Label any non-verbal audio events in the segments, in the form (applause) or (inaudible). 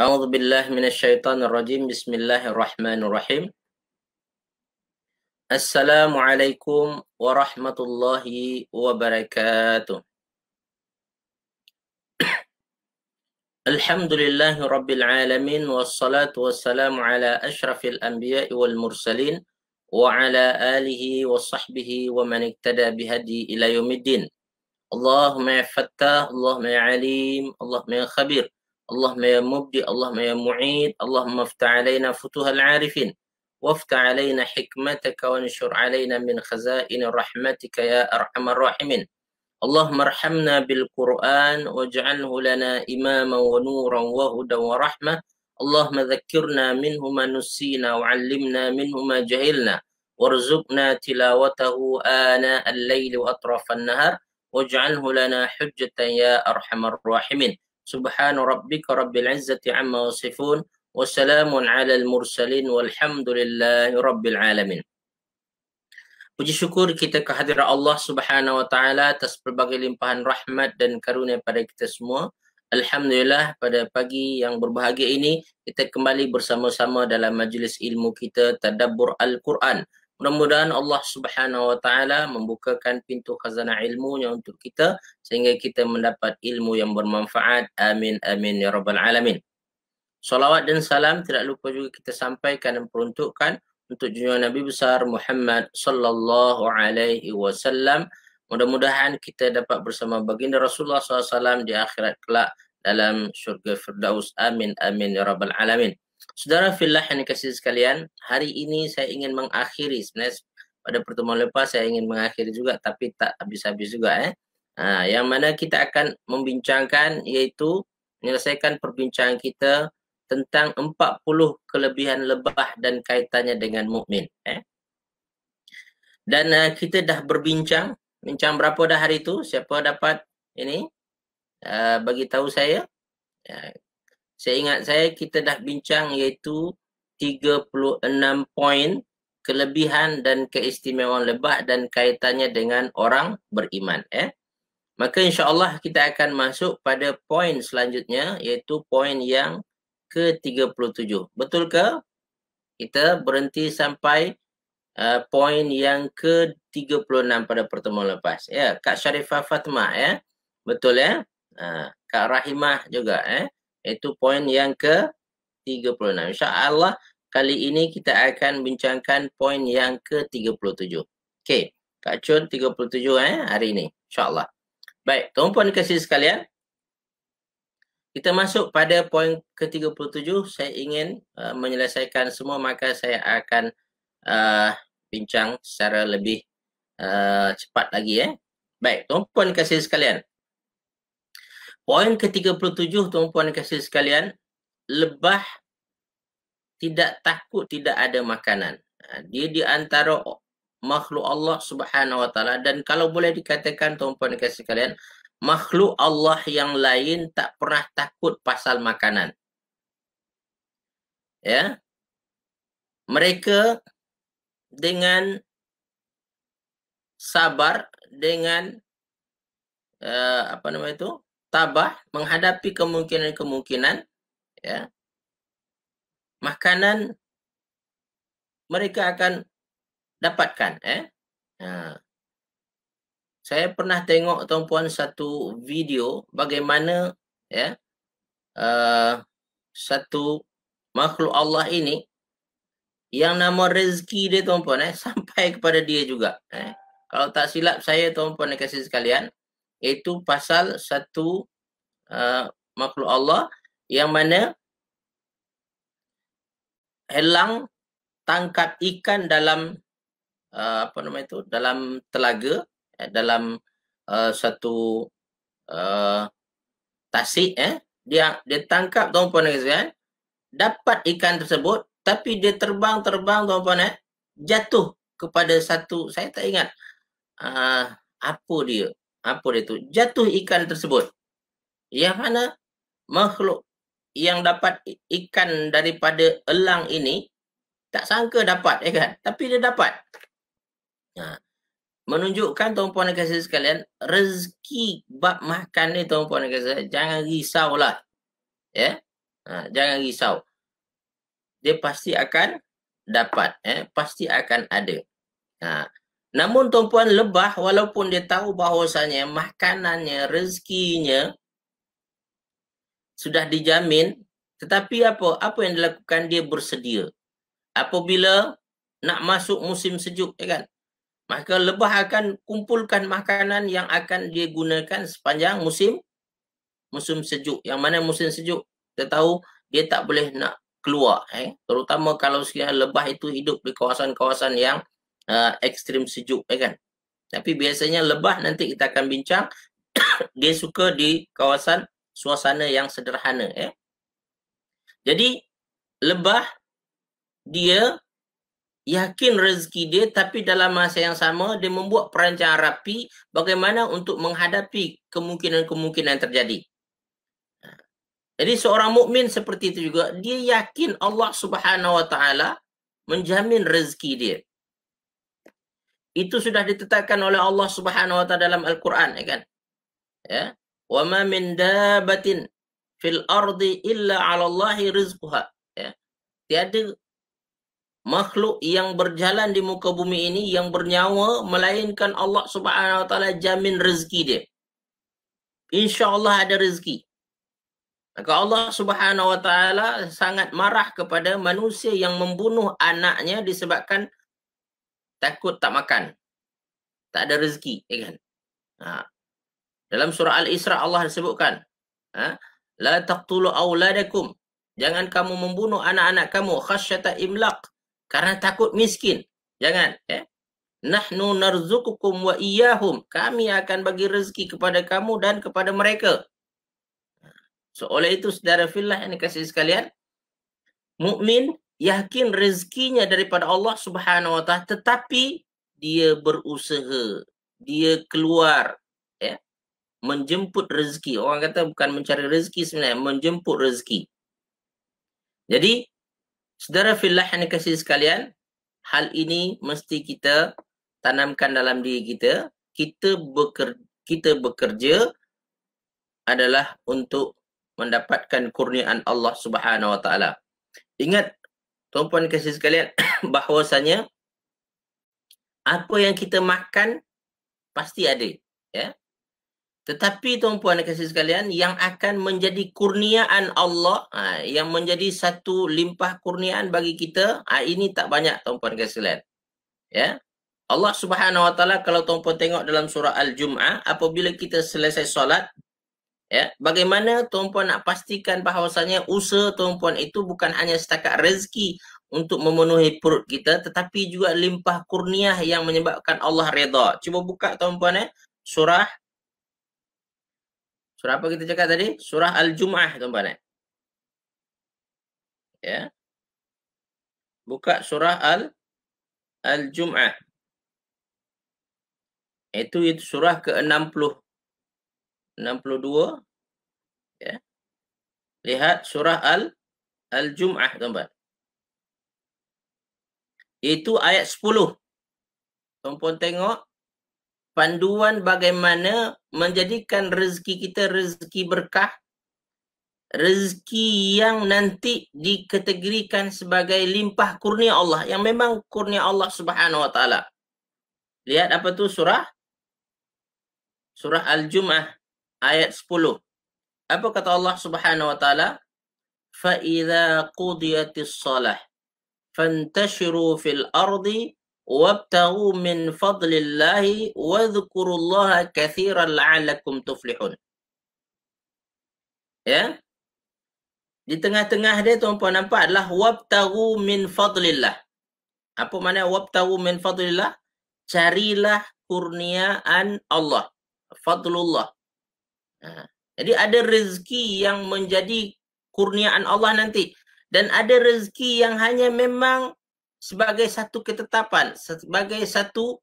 أعوذ بالله من الشيطان الرجيم بسم الله الرحمن الرحيم السلام عليكم ورحمة الله وبركاته الحمد لله رب العالمين والصلاة والسلام على أشرف الأنبياء والمرسلين وعلى آله وصحبه ومن اقتدى بهدي إلى يوم الدين اللهم يا فتاه اللهم يا عليم اللهم يا خبير اللهم يا مبدي اللهم يا معيد اللهم افتح علينا فتوح العارفين وافتح علينا حكمتك وانشر علينا من خزائن رحمتك يا أرحم الراحمين اللهم ارحمنا بالقرآن واجعله لنا إماما ونورا وهدى ورحمة اللهم ذكرنا منه ما نسينا وعلمنا منه ما جهلنا وارزقنا تلاوته آناء الليل وأطراف النهار واجعله لنا حجة يا أرحم الراحمين سبحان ربك رب العزة عما يصفون وسلام ala al Mursalin لله Rabbil alamin. Puji syukur kita kehadiran Allah Subhanahu Wa Taala atas pelbagai limpahan rahmat dan karunia pada kita semua. Alhamdulillah pada pagi yang berbahagia ini kita kembali bersama-sama dalam majlis ilmu kita Tadabbur Al-Quran. Mudah-mudahan Allah Subhanahu Wa Taala membukakan pintu khazanah ilmunya untuk kita sehingga kita mendapat ilmu yang bermanfaat. Amin amin ya rabbal alamin. Salawat dan salam tidak lupa juga kita sampaikan dan peruntukkan untuk junjungan Nabi besar Muhammad sallallahu alaihi wasallam. Mudah-mudahan kita dapat bersama baginda Rasulullah SAW di akhirat kelak dalam syurga Firdaus. Amin amin ya rabbal alamin. Saudara Fillah yang dikasihi sekalian, hari ini saya ingin mengakhiri sebenarnya pada pertemuan lepas saya ingin mengakhiri juga tapi tak habis-habis juga eh. Ha, yang mana kita akan membincangkan iaitu menyelesaikan perbincangan kita tentang 40 kelebihan lebah dan kaitannya dengan mukmin eh. Dan uh, kita dah berbincang, bincang berapa dah hari itu? Siapa dapat ini? Uh, bagi tahu saya. Ya, saya ingat saya kita dah bincang iaitu 36 poin kelebihan dan keistimewaan lebah dan kaitannya dengan orang beriman eh maka insya Allah kita akan masuk pada poin selanjutnya iaitu poin yang ke-37 betul ke kita berhenti sampai uh, poin yang ke-36 pada pertemuan lepas ya Kak Sharifah Fatma ya eh. betul ya uh, Kak Rahimah juga eh itu poin yang ke-36. InsyaAllah kali ini kita akan bincangkan poin yang ke-37. Okey. Kak Chun 37 eh hari ini. InsyaAllah. Baik. Tuan-puan kasih sekalian. Kita masuk pada poin ke-37. Saya ingin uh, menyelesaikan semua maka saya akan uh, bincang secara lebih uh, cepat lagi. Eh. Baik, tuan-puan kasih sekalian. Poin ke-37 tuan-puan kasih sekalian, lebah tidak takut tidak ada makanan. Ha, dia di antara makhluk Allah Subhanahu wa taala dan kalau boleh dikatakan tuan-puan kasih sekalian, makhluk Allah yang lain tak pernah takut pasal makanan. Ya. Mereka dengan sabar dengan uh, apa nama itu tabah menghadapi kemungkinan-kemungkinan ya makanan mereka akan dapatkan eh ya. saya pernah tengok tuan-puan satu video bagaimana ya uh, satu makhluk Allah ini yang nama rezeki dia tuan-puan eh (laughs) sampai kepada dia juga eh kalau tak silap saya tuan-puan dan sekalian itu pasal satu uh, makhluk Allah yang mana helang tangkap ikan dalam uh, apa nama itu dalam telaga eh, dalam uh, satu uh, tasik eh dia dia tangkap tuan-tuan dan puan-puan dapat ikan tersebut tapi dia terbang-terbang tuan puan eh jatuh kepada satu saya tak ingat uh, apa dia apa dia tu jatuh ikan tersebut yang mana makhluk yang dapat ikan daripada elang ini tak sangka dapat ya kan tapi dia dapat ha. menunjukkan tuan-puan dan sekalian rezeki bab makan ni tuan-puan dan kasih jangan risaulah ya ha. jangan risau dia pasti akan dapat eh pasti akan ada ha. namun tuan-puan lebah walaupun dia tahu bahawasanya makanannya rezekinya sudah dijamin tetapi apa apa yang dilakukan dia bersedia apabila nak masuk musim sejuk ya kan maka lebah akan kumpulkan makanan yang akan dia gunakan sepanjang musim musim sejuk yang mana musim sejuk kita tahu dia tak boleh nak keluar eh terutama kalau sekiranya lebah itu hidup di kawasan-kawasan yang uh, ekstrim sejuk ya kan tapi biasanya lebah nanti kita akan bincang (coughs) dia suka di kawasan suasana yang sederhana eh jadi lebah dia yakin rezeki dia tapi dalam masa yang sama dia membuat perancangan rapi bagaimana untuk menghadapi kemungkinan-kemungkinan terjadi jadi seorang mukmin seperti itu juga dia yakin Allah Subhanahu wa taala menjamin rezeki dia itu sudah ditetapkan oleh Allah Subhanahu wa taala dalam al-Quran ya kan ya وما من دابة في الأرض إلا على الله رزقها ya. tiada makhluk yang berjalan di muka bumi ini yang bernyawa melainkan Allah Subhanahu wa taala jamin rezeki dia insyaallah ada rezeki maka Allah Subhanahu wa taala sangat marah kepada manusia yang membunuh anaknya disebabkan takut tak makan tak ada rezeki ya kan ha dalam surah Al-Isra Allah sebutkan, ha? la taqtulu auladakum. Jangan kamu membunuh anak-anak kamu khasyata imlaq karena takut miskin. Jangan, ya. Eh? Nahnu narzukukum wa iyahum. Kami akan bagi rezeki kepada kamu dan kepada mereka. So, oleh itu, saudara fillah yang dikasih sekalian, mukmin yakin rezekinya daripada Allah subhanahu wa ta'ala, tetapi dia berusaha, dia keluar, menjemput rezeki. Orang kata bukan mencari rezeki sebenarnya, menjemput rezeki. Jadi, saudara fillah yang dikasih sekalian, hal ini mesti kita tanamkan dalam diri kita. Kita bekerja, kita bekerja adalah untuk mendapatkan kurniaan Allah Subhanahu Wa Taala. Ingat, tuan tuan kasih sekalian, (coughs) bahawasanya apa yang kita makan pasti ada. Ya, tetapi tuan-puan dan kasih sekalian yang akan menjadi kurniaan Allah ha, yang menjadi satu limpah kurniaan bagi kita ha, ini tak banyak tuan-puan dan sekalian. Ya. Allah Subhanahu Wa Taala kalau tuan-puan tengok dalam surah Al-Jum'ah apabila kita selesai solat ya bagaimana tuan-puan nak pastikan bahawasanya usaha tuan-puan itu bukan hanya setakat rezeki untuk memenuhi perut kita tetapi juga limpah kurniah yang menyebabkan Allah redha. Cuba buka tuan-puan eh surah Surah apa kita cakap tadi? Surah Al-Jum'ah, tuan-tuan. Eh? Ya. Buka surah Al Al-Jum'ah. Itu itu surah ke-60. 62. Ya. Lihat surah Al Al-Jum'ah, tuan-tuan. Itu ayat 10. Tuan-tuan tengok panduan bagaimana menjadikan rezeki kita rezeki berkah rezeki yang nanti dikategorikan sebagai limpah kurnia Allah yang memang kurnia Allah Subhanahu wa taala lihat apa tu surah surah al jumah ayat 10 apa kata Allah Subhanahu wa taala fa idza qudiyatis salah fantashiru fil ardi Wabtahu min fadlillahi, الله واذكروا الله كثيرا لعلكم ya di tengah-tengah dia tuan-tuan nampak adalah wabtaghu min fadlillah apa makna wabtahu min fadlillah carilah kurniaan Allah fadlullah ha. jadi ada rezeki yang menjadi kurniaan Allah nanti dan ada rezeki yang hanya memang sebagai satu ketetapan, sebagai satu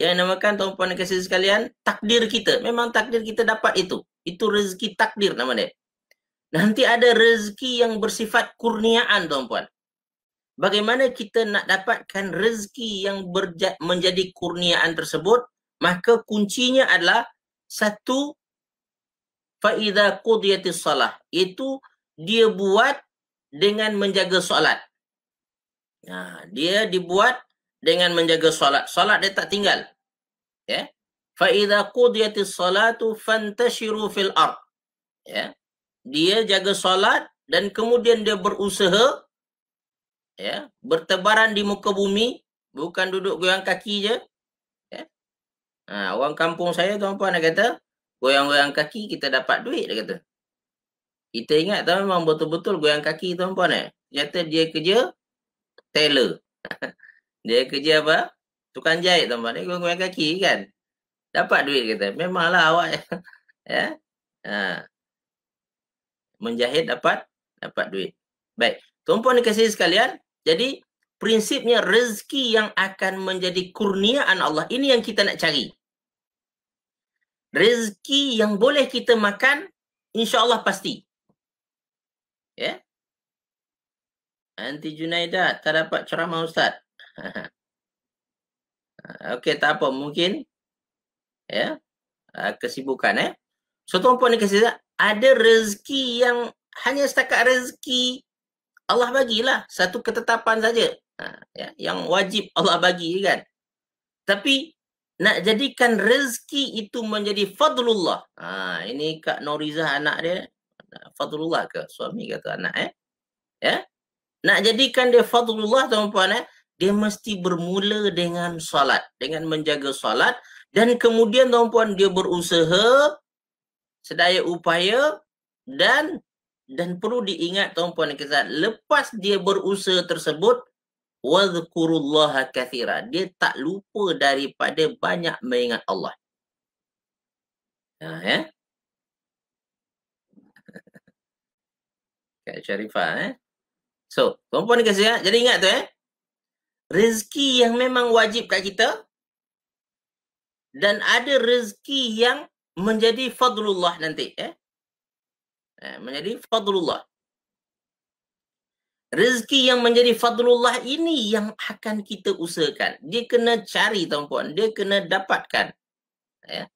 yang namakan tuan-puan dan kasih sekalian, takdir kita. Memang takdir kita dapat itu. Itu rezeki takdir nama dia. Nanti ada rezeki yang bersifat kurniaan tuan-puan. Bagaimana kita nak dapatkan rezeki yang menjadi kurniaan tersebut? Maka kuncinya adalah satu faida qudiyatis salah, Itu dia buat dengan menjaga solat. Ha, dia dibuat dengan menjaga solat. Solat dia tak tinggal. Ya. Fa idza qudiyatis salatu fantashiru fil ard. Ya. Dia jaga solat dan kemudian dia berusaha ya, bertebaran di muka bumi, bukan duduk goyang kaki je. Ya. Ha, orang kampung saya tuan-tuan nak kata, goyang-goyang kaki kita dapat duit dia kata. Kita ingat tak memang betul-betul goyang kaki tuan-tuan eh. Kata dia kerja tailor. (laughs) dia kerja apa? Tukang jahit tuan-tuan. Dia goyang kaki kan. Dapat duit kata. Memanglah awak. (laughs) ya. Ha. Menjahit dapat dapat duit. Baik. Tuan-tuan dikasih sekalian. Jadi prinsipnya rezeki yang akan menjadi kurniaan Allah. Ini yang kita nak cari. Rezeki yang boleh kita makan. InsyaAllah pasti. Ya. Yeah? Anti Junaida tak dapat ceramah Ustaz. (laughs) Okey tak apa mungkin ya ah, kesibukan eh. So tuan puan ni kasi ada rezeki yang hanya setakat rezeki Allah bagilah satu ketetapan saja. Ha, ya, yang wajib Allah bagi kan. Tapi nak jadikan rezeki itu menjadi fadlullah. Ha, ini Kak Norizah anak dia. Fadlullah ke? Suami kata anak eh. Ya. Nak jadikan dia fadlullah tuan-puan eh, dia mesti bermula dengan solat, dengan menjaga solat dan kemudian tuan-puan dia berusaha sedaya upaya dan dan perlu diingat tuan-puan dan lepas dia berusaha tersebut wazkurullaha kathira. Dia tak lupa daripada banyak mengingat Allah. Ha, ya. (laughs) Kak Syarifah eh. So, perempuan dikasih ya, Jadi ingat tu eh. Rezeki yang memang wajib kat kita. Dan ada rezeki yang menjadi fadlullah nanti. Eh? eh menjadi fadlullah. Rezeki yang menjadi fadlullah ini yang akan kita usahakan. Dia kena cari, tuan-puan. Dia kena dapatkan. Ya.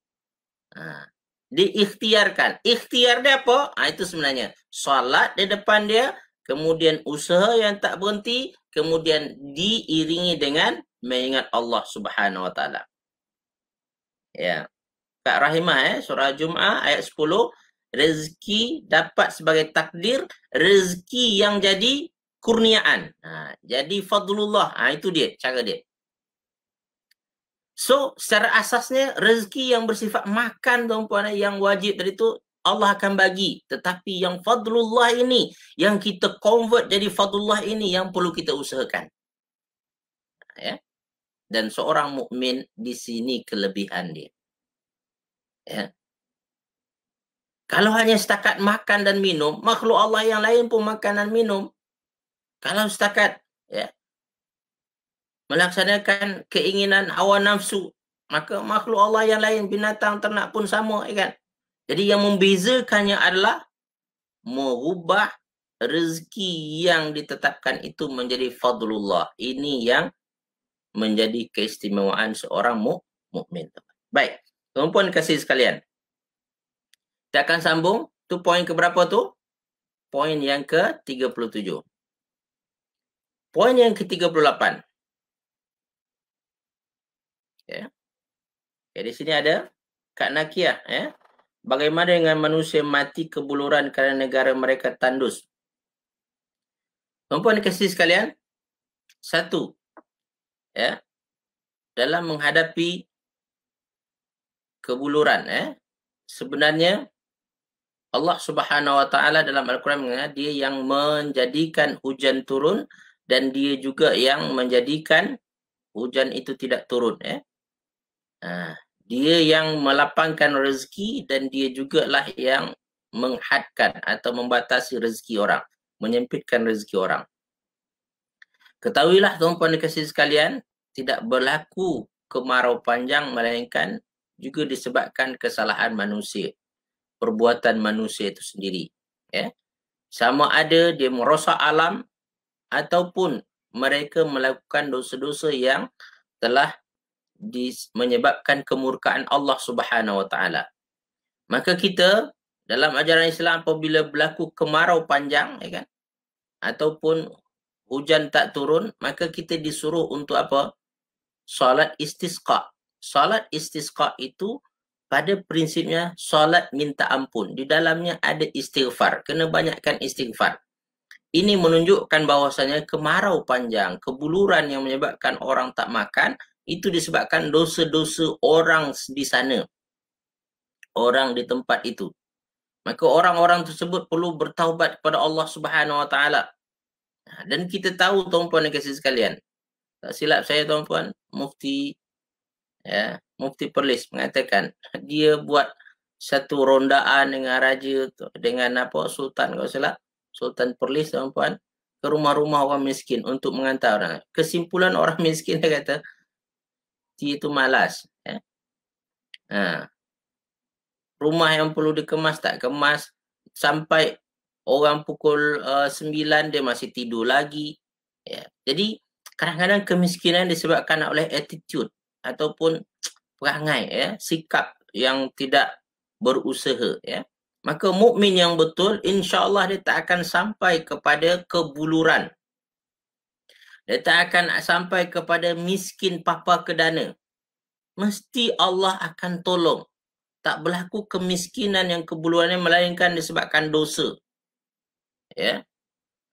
Ha. Dia ikhtiarkan. Ikhtiar dia apa? Ha, itu sebenarnya. Salat di depan dia, kemudian usaha yang tak berhenti, kemudian diiringi dengan mengingat Allah Subhanahu Wa Taala. Ya. Kak Rahimah eh, surah Juma'ah ayat 10, rezeki dapat sebagai takdir, rezeki yang jadi kurniaan. Ha, jadi fadlullah. Ha, itu dia, cara dia. So, secara asasnya, rezeki yang bersifat makan, tuan-puan, eh, yang wajib tadi tu, Allah akan bagi. Tetapi yang fadlullah ini, yang kita convert jadi fadlullah ini yang perlu kita usahakan. Ya? Dan seorang mukmin di sini kelebihan dia. Ya? Kalau hanya setakat makan dan minum, makhluk Allah yang lain pun makan dan minum. Kalau setakat ya, melaksanakan keinginan hawa nafsu, maka makhluk Allah yang lain, binatang ternak pun sama. Ya kan? Jadi yang membezakannya adalah merubah rezeki yang ditetapkan itu menjadi fadlullah. Ini yang menjadi keistimewaan seorang mukmin. Baik. tuan tuan kasih sekalian. Kita akan sambung. Tu poin ke berapa tu? Poin yang ke-37. Poin yang ke-38. Okay. okay. Di sini ada Kak Nakia. Eh? Ya. Bagaimana dengan manusia mati kebuluran kerana negara mereka tandus? Tuan-puan kasih sekalian, satu, ya, dalam menghadapi kebuluran, ya, sebenarnya Allah Subhanahu Wa Taala dalam Al-Quran mengatakan dia yang menjadikan hujan turun dan dia juga yang menjadikan hujan itu tidak turun, ya. Ah dia yang melapangkan rezeki dan dia juga lah yang menghadkan atau membatasi rezeki orang, menyempitkan rezeki orang. Ketahuilah tuan-puan dikasih sekalian, tidak berlaku kemarau panjang melainkan juga disebabkan kesalahan manusia, perbuatan manusia itu sendiri. Ya. Sama ada dia merosak alam ataupun mereka melakukan dosa-dosa yang telah dis, menyebabkan kemurkaan Allah Subhanahu Wa Taala. Maka kita dalam ajaran Islam apabila berlaku kemarau panjang ya kan ataupun hujan tak turun maka kita disuruh untuk apa? Salat istisqa. Salat istisqa itu pada prinsipnya salat minta ampun. Di dalamnya ada istighfar. Kena banyakkan istighfar. Ini menunjukkan bahwasanya kemarau panjang, kebuluran yang menyebabkan orang tak makan, itu disebabkan dosa-dosa orang di sana. Orang di tempat itu. Maka orang-orang tersebut perlu bertaubat kepada Allah Subhanahu Wa Taala. Ha, dan kita tahu tuan-puan dan kasih sekalian. Tak silap saya tuan-puan, mufti ya, mufti Perlis mengatakan dia buat satu rondaan dengan raja dengan apa sultan kalau silap sultan Perlis tuan-puan ke rumah-rumah orang miskin untuk mengantar orang. Kesimpulan orang (laughs) miskin dia kata, dia itu malas. Ya? Ha. Rumah yang perlu dikemas tak kemas. Sampai orang pukul uh, dia masih tidur lagi. Ya. Jadi kadang-kadang kemiskinan disebabkan oleh attitude ataupun perangai ya sikap yang tidak berusaha ya maka mukmin yang betul insyaallah dia tak akan sampai kepada kebuluran dia akan sampai kepada miskin papa kedana. Mesti Allah akan tolong. Tak berlaku kemiskinan yang kebuluannya melainkan disebabkan dosa. Ya.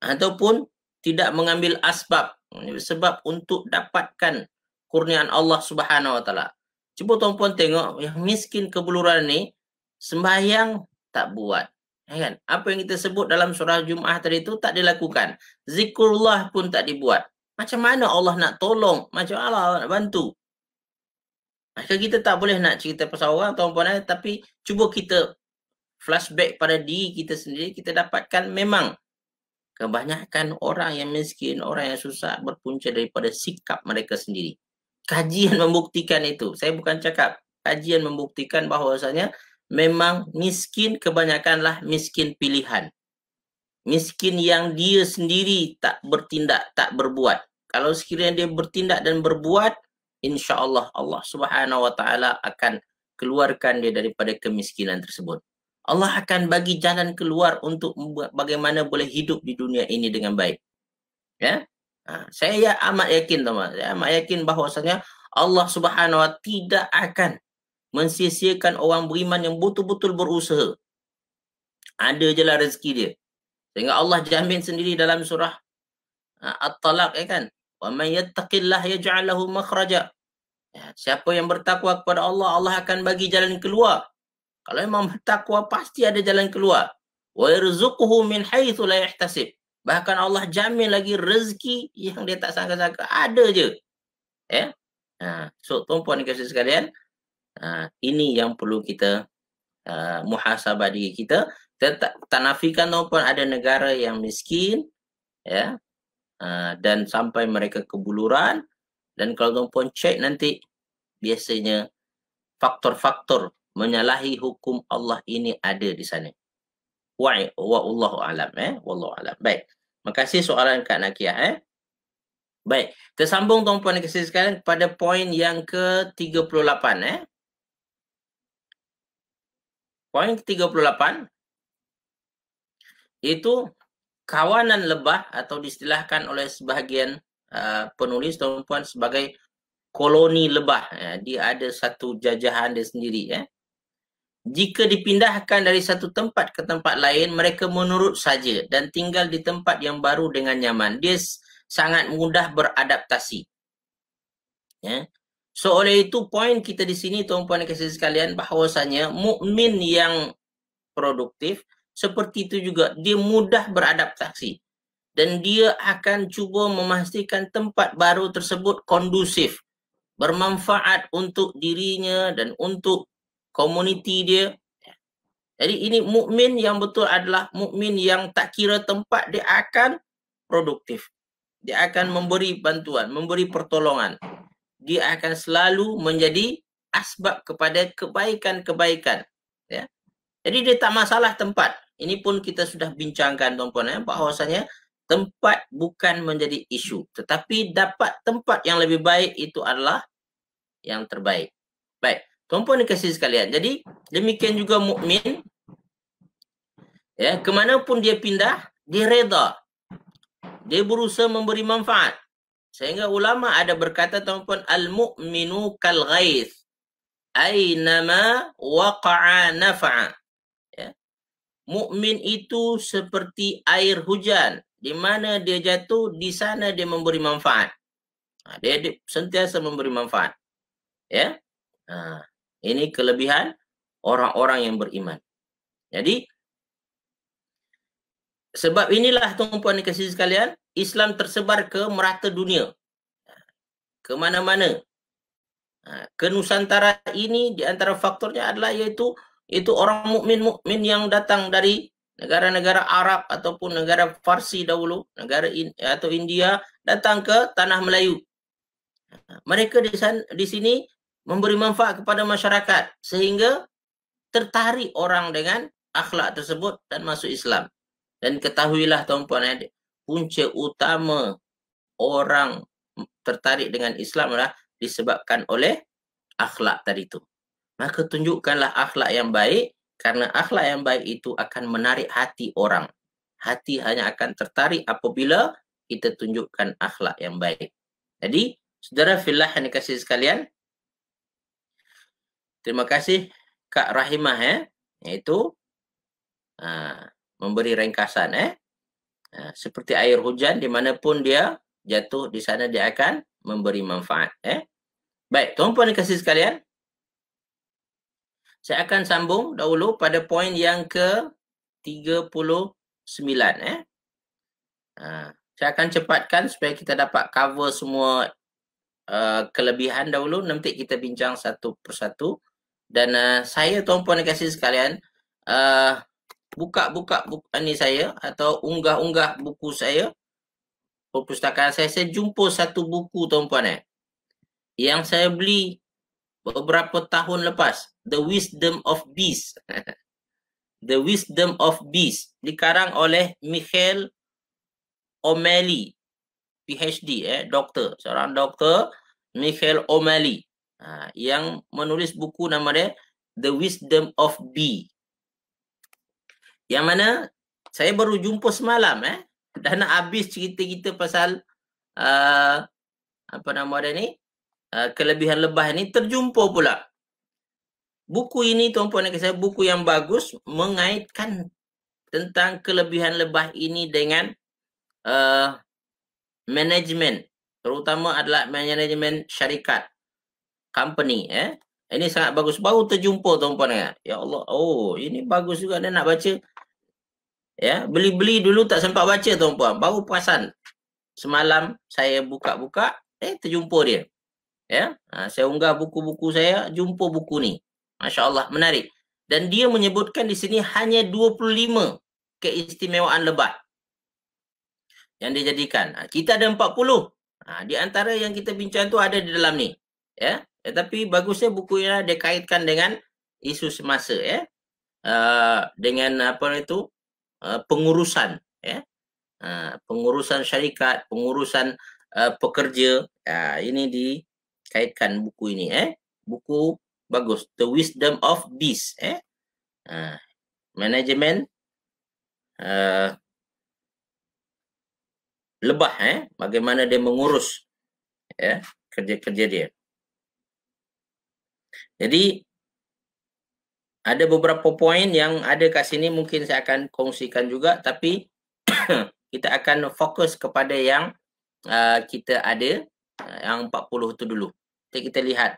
Ataupun tidak mengambil asbab. Sebab untuk dapatkan kurniaan Allah Subhanahu Wa Taala. Cuba tuan-puan tengok yang miskin kebuluran ni sembahyang tak buat. Ya kan? Apa yang kita sebut dalam surah Jumah tadi itu tak dilakukan. Zikrullah pun tak dibuat. Macam mana Allah nak tolong? Macam mana Allah nak bantu? Maka kita tak boleh nak cerita pasal orang tuan-tuan eh. tapi cuba kita flashback pada diri kita sendiri kita dapatkan memang kebanyakan orang yang miskin, orang yang susah berpunca daripada sikap mereka sendiri. Kajian membuktikan itu. Saya bukan cakap. Kajian membuktikan bahawasanya memang miskin kebanyakanlah miskin pilihan miskin yang dia sendiri tak bertindak tak berbuat kalau sekiranya dia bertindak dan berbuat insyaallah Allah Subhanahu wa taala akan keluarkan dia daripada kemiskinan tersebut Allah akan bagi jalan keluar untuk bagaimana boleh hidup di dunia ini dengan baik ya ha, saya ya amat yakin teman saya amat yakin bahawasanya Allah Subhanahu wa taala tidak akan mensiasiakan orang beriman yang betul-betul berusaha ada jelah rezeki dia Sehingga Allah jamin sendiri dalam surah ha, At-Talaq ya kan. Wa may yattaqillah yaj'al lahu makhraja. Ya, siapa yang bertakwa kepada Allah, Allah akan bagi jalan keluar. Kalau memang bertakwa pasti ada jalan keluar. Wa yarzuquhu min haitsu la yahtasib. Bahkan Allah jamin lagi rezeki yang dia tak sangka-sangka ada je. Ya. Ha, so tuan-puan dan sekalian, ha, ini yang perlu kita uh, muhasabah diri kita tak, tak nafikan pun ada negara yang miskin ya uh, dan sampai mereka kebuluran dan kalau tuan-puan cek nanti biasanya faktor-faktor menyalahi hukum Allah ini ada di sana. Wa wa Allahu alam eh wallahu alam. Baik. Terima kasih soalan Kak Nakiah eh. Baik, tersambung tuan-puan dan kasih sekarang kepada poin yang ke-38 eh. Poin ke-38, itu kawanan lebah atau diistilahkan oleh sebahagian uh, penulis tuan-puan sebagai koloni lebah ya dia ada satu jajahan dia sendiri ya jika dipindahkan dari satu tempat ke tempat lain mereka menurut saja dan tinggal di tempat yang baru dengan nyaman dia sangat mudah beradaptasi ya so oleh itu poin kita di sini tuan tuan dan sekalian bahawasanya mukmin yang produktif seperti itu juga dia mudah beradaptasi dan dia akan cuba memastikan tempat baru tersebut kondusif bermanfaat untuk dirinya dan untuk komuniti dia jadi ini mukmin yang betul adalah mukmin yang tak kira tempat dia akan produktif dia akan memberi bantuan memberi pertolongan dia akan selalu menjadi asbab kepada kebaikan-kebaikan ya jadi dia tak masalah tempat ini pun kita sudah bincangkan tuan-tuan ya eh, bahawasanya tempat bukan menjadi isu tetapi dapat tempat yang lebih baik itu adalah yang terbaik. Baik, tuan-tuan dikasih sekalian. Jadi demikian juga mukmin ya kemana pun dia pindah dia reda. Dia berusaha memberi manfaat. Sehingga ulama ada berkata tuan-tuan al-mu'minu kal ghais aina ma waqa'a nafa'a mukmin itu seperti air hujan di mana dia jatuh di sana dia memberi manfaat ha, dia, dia sentiasa memberi manfaat ya ha, ini kelebihan orang-orang yang beriman jadi sebab inilah tuan-tuan kasih sekalian Islam tersebar ke merata dunia ha, ke mana-mana ke Nusantara ini di antara faktornya adalah iaitu itu orang mukmin-mukmin yang datang dari negara-negara Arab ataupun negara Farsi dahulu, negara in, atau India datang ke tanah Melayu. Mereka di sana di sini memberi manfaat kepada masyarakat sehingga tertarik orang dengan akhlak tersebut dan masuk Islam. Dan ketahuilah tuan puan adik, punca utama orang tertarik dengan Islam adalah disebabkan oleh akhlak tadi itu maka tunjukkanlah akhlak yang baik kerana akhlak yang baik itu akan menarik hati orang. Hati hanya akan tertarik apabila kita tunjukkan akhlak yang baik. Jadi, saudara filah yang dikasih sekalian, terima kasih Kak Rahimah eh, iaitu aa, ha, memberi ringkasan eh. Aa, ha, seperti air hujan di manapun dia jatuh di sana dia akan memberi manfaat eh. Baik, tuan-tuan dikasih sekalian, saya akan sambung dahulu pada poin yang ke 39 eh. Ha. Saya akan cepatkan supaya kita dapat cover semua uh, kelebihan dahulu. Nanti kita bincang satu persatu. Dan uh, saya tuan puan kasih sekalian uh, buka-buka buku ini saya atau unggah-unggah buku saya perpustakaan saya. Saya jumpa satu buku tuan puan eh. Yang saya beli beberapa tahun lepas. The Wisdom of Bees. (laughs) The Wisdom of Bees dikarang oleh Michael O'Malley, PhD, eh, doktor, seorang doktor Michael O'Malley ha, yang menulis buku nama dia The Wisdom of Bee. Yang mana saya baru jumpa semalam eh (laughs) dah nak habis cerita kita pasal uh, apa nama dia ni? Uh, kelebihan lebah ni terjumpa pula. Uh, Buku ini tuan-puan dan saya buku yang bagus mengaitkan tentang kelebihan lebah ini dengan uh, eh, manajemen terutama adalah manajemen syarikat company eh ini sangat bagus baru terjumpa tuan-puan ya. ya Allah oh ini bagus juga dia nak baca ya beli-beli dulu tak sempat baca tuan-puan baru perasan semalam saya buka-buka eh terjumpa dia ya ha, saya unggah buku-buku saya jumpa buku ni Masya Allah, menarik. Dan dia menyebutkan di sini hanya 25 keistimewaan lebat yang dia jadikan. Ha, kita ada 40. Ha, di antara yang kita bincang tu ada di dalam ni. Ya, ya tapi bagusnya buku ini lah dia kaitkan dengan isu semasa. Ya. Uh, dengan apa itu? Uh, ha, pengurusan. Ya. Uh, pengurusan syarikat, pengurusan uh, pekerja. Uh, ini dikaitkan buku ini. Eh. Buku bagus the wisdom of bees, eh uh, management uh, lebah eh bagaimana dia mengurus ya kerja-kerja dia jadi ada beberapa poin yang ada kat sini mungkin saya akan kongsikan juga tapi (coughs) kita akan fokus kepada yang uh, kita ada uh, yang 40 tu dulu. Jadi kita lihat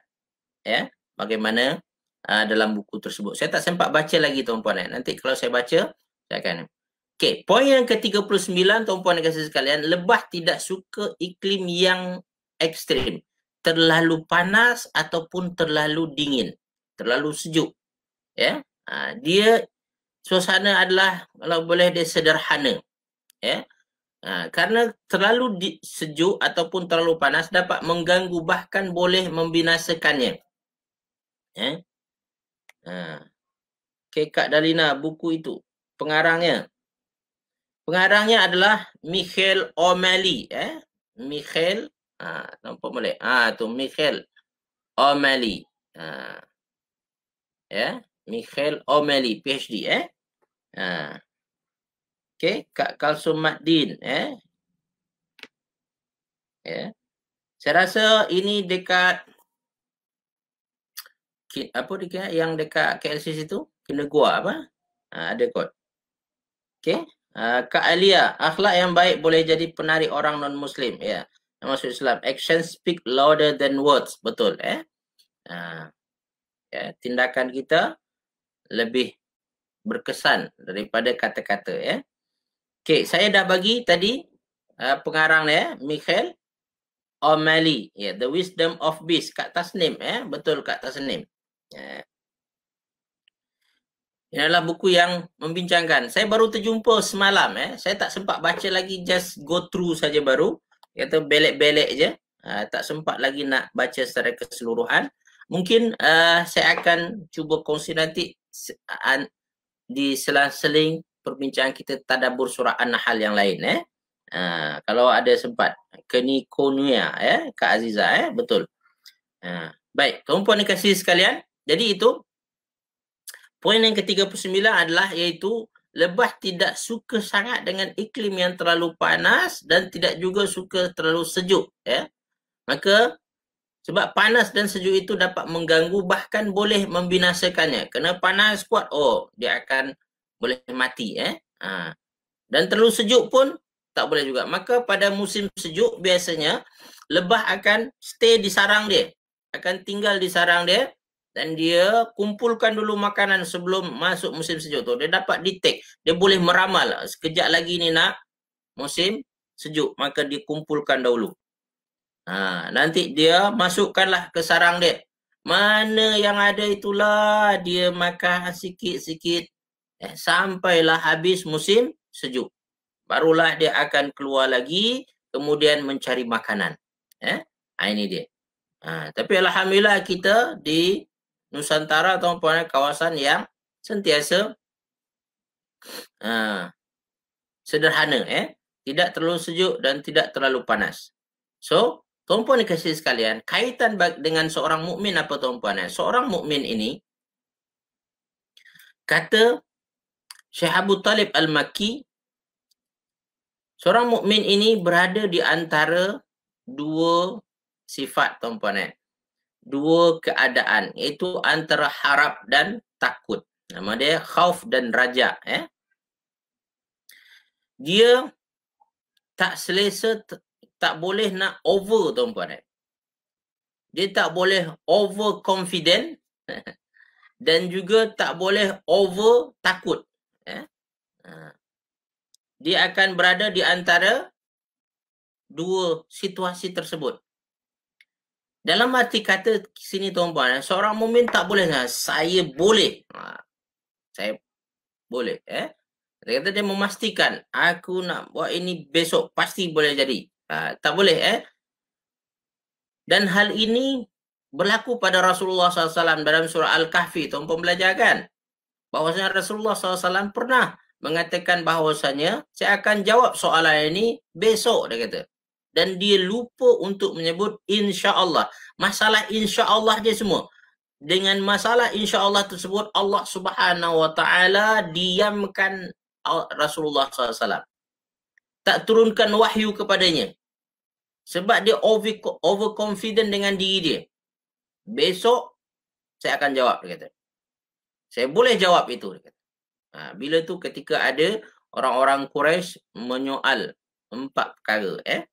ya. Yeah bagaimana uh, dalam buku tersebut. Saya tak sempat baca lagi tuan-puan. Eh. Nanti kalau saya baca, saya akan. Okey, poin yang ke-39 tuan-puan dan sekalian, lebah tidak suka iklim yang ekstrim. Terlalu panas ataupun terlalu dingin. Terlalu sejuk. Ya, yeah. uh, dia suasana adalah kalau boleh dia sederhana. Ya, yeah. Ha, karena terlalu sejuk ataupun terlalu panas dapat mengganggu bahkan boleh membinasakannya. Eh? Ha. Okay, Kak Dalina, buku itu. Pengarangnya. Pengarangnya adalah Michael O'Malley. Eh? Michael. Ha, nampak boleh. Ha, tu Michael O'Malley. Ha. Yeah? Michael O'Malley, PhD. Eh? Ha. Okay, Kak Kalsum Maddin. Eh? Yeah? Saya rasa ini dekat apa dia yang dekat KLC situ kena gua apa? Ha, ada kot. Okey. Uh, ha, Kak Alia, akhlak yang baik boleh jadi penarik orang non-Muslim. Ya, yeah. masuk Islam. Action speak louder than words. Betul. Eh? Uh, ha, yeah. Tindakan kita lebih berkesan daripada kata-kata. Ya. Yeah. Okay, saya dah bagi tadi uh, pengarang ya, yeah. Michael O'Malley. Yeah. The Wisdom of Bees Kak Tasnim. Yeah. Betul Kak Tasnim. Eh. Ini adalah buku yang membincangkan. Saya baru terjumpa semalam. Eh. Saya tak sempat baca lagi. Just go through saja baru. Kata belek-belek je. Uh, tak sempat lagi nak baca secara keseluruhan. Mungkin uh, saya akan cuba kongsi nanti di selang-seling perbincangan kita tadabur surah An-Nahl yang lain eh. Uh, kalau ada sempat ke Nikonia eh Kak Aziza eh betul. Uh, baik, kaum puan dikasih sekalian, jadi itu poin yang ke-39 adalah iaitu lebah tidak suka sangat dengan iklim yang terlalu panas dan tidak juga suka terlalu sejuk ya. Maka sebab panas dan sejuk itu dapat mengganggu bahkan boleh membinasakannya. Kena panas kuat oh dia akan boleh mati eh. Ha. Dan terlalu sejuk pun tak boleh juga. Maka pada musim sejuk biasanya lebah akan stay di sarang dia. Akan tinggal di sarang dia dan dia kumpulkan dulu makanan sebelum masuk musim sejuk tu. Dia dapat detect. Dia boleh meramal. Sekejap lagi ni nak musim sejuk. Maka dia kumpulkan dahulu. Ha, nanti dia masukkanlah ke sarang dia. Mana yang ada itulah dia makan sikit-sikit. Eh, sampailah habis musim sejuk. Barulah dia akan keluar lagi. Kemudian mencari makanan. Eh, ha, ini dia. Ha, tapi Alhamdulillah kita di Nusantara atau mempunyai kawasan yang sentiasa uh, sederhana. Eh? Tidak terlalu sejuk dan tidak terlalu panas. So, tuan-puan dikasih sekalian, kaitan dengan seorang mukmin apa tuan-puan? Eh? Seorang mukmin ini, kata Syekh Abu Talib al maki seorang mukmin ini berada di antara dua sifat tuan-puan. Eh? dua keadaan iaitu antara harap dan takut nama dia khauf dan raja eh dia tak selesa tak boleh nak over tuan-tuan eh? dia tak boleh over confident (laughs) dan juga tak boleh over takut eh ya. ha. dia akan berada di antara dua situasi tersebut dalam arti kata sini tuan-puan, eh, seorang mumin tak boleh lah. Saya boleh. Ha. Saya boleh. Eh? Dia kata dia memastikan aku nak buat ini besok pasti boleh jadi. Ha. tak boleh. Eh? Dan hal ini berlaku pada Rasulullah Sallallahu Alaihi Wasallam dalam surah Al-Kahfi. Tuan-puan belajar kan? Bahawasanya Rasulullah Wasallam pernah mengatakan bahawasanya saya akan jawab soalan ini besok dia kata dan dia lupa untuk menyebut insya-Allah. Masalah insya-Allah dia semua. Dengan masalah insya-Allah tersebut Allah Subhanahu wa taala diamkan Rasulullah SAW. Tak turunkan wahyu kepadanya. Sebab dia over, over confident dengan diri dia. Besok saya akan jawab dia kata. Saya boleh jawab itu dia kata. Ha, bila tu ketika ada orang-orang Quraisy menyoal empat perkara eh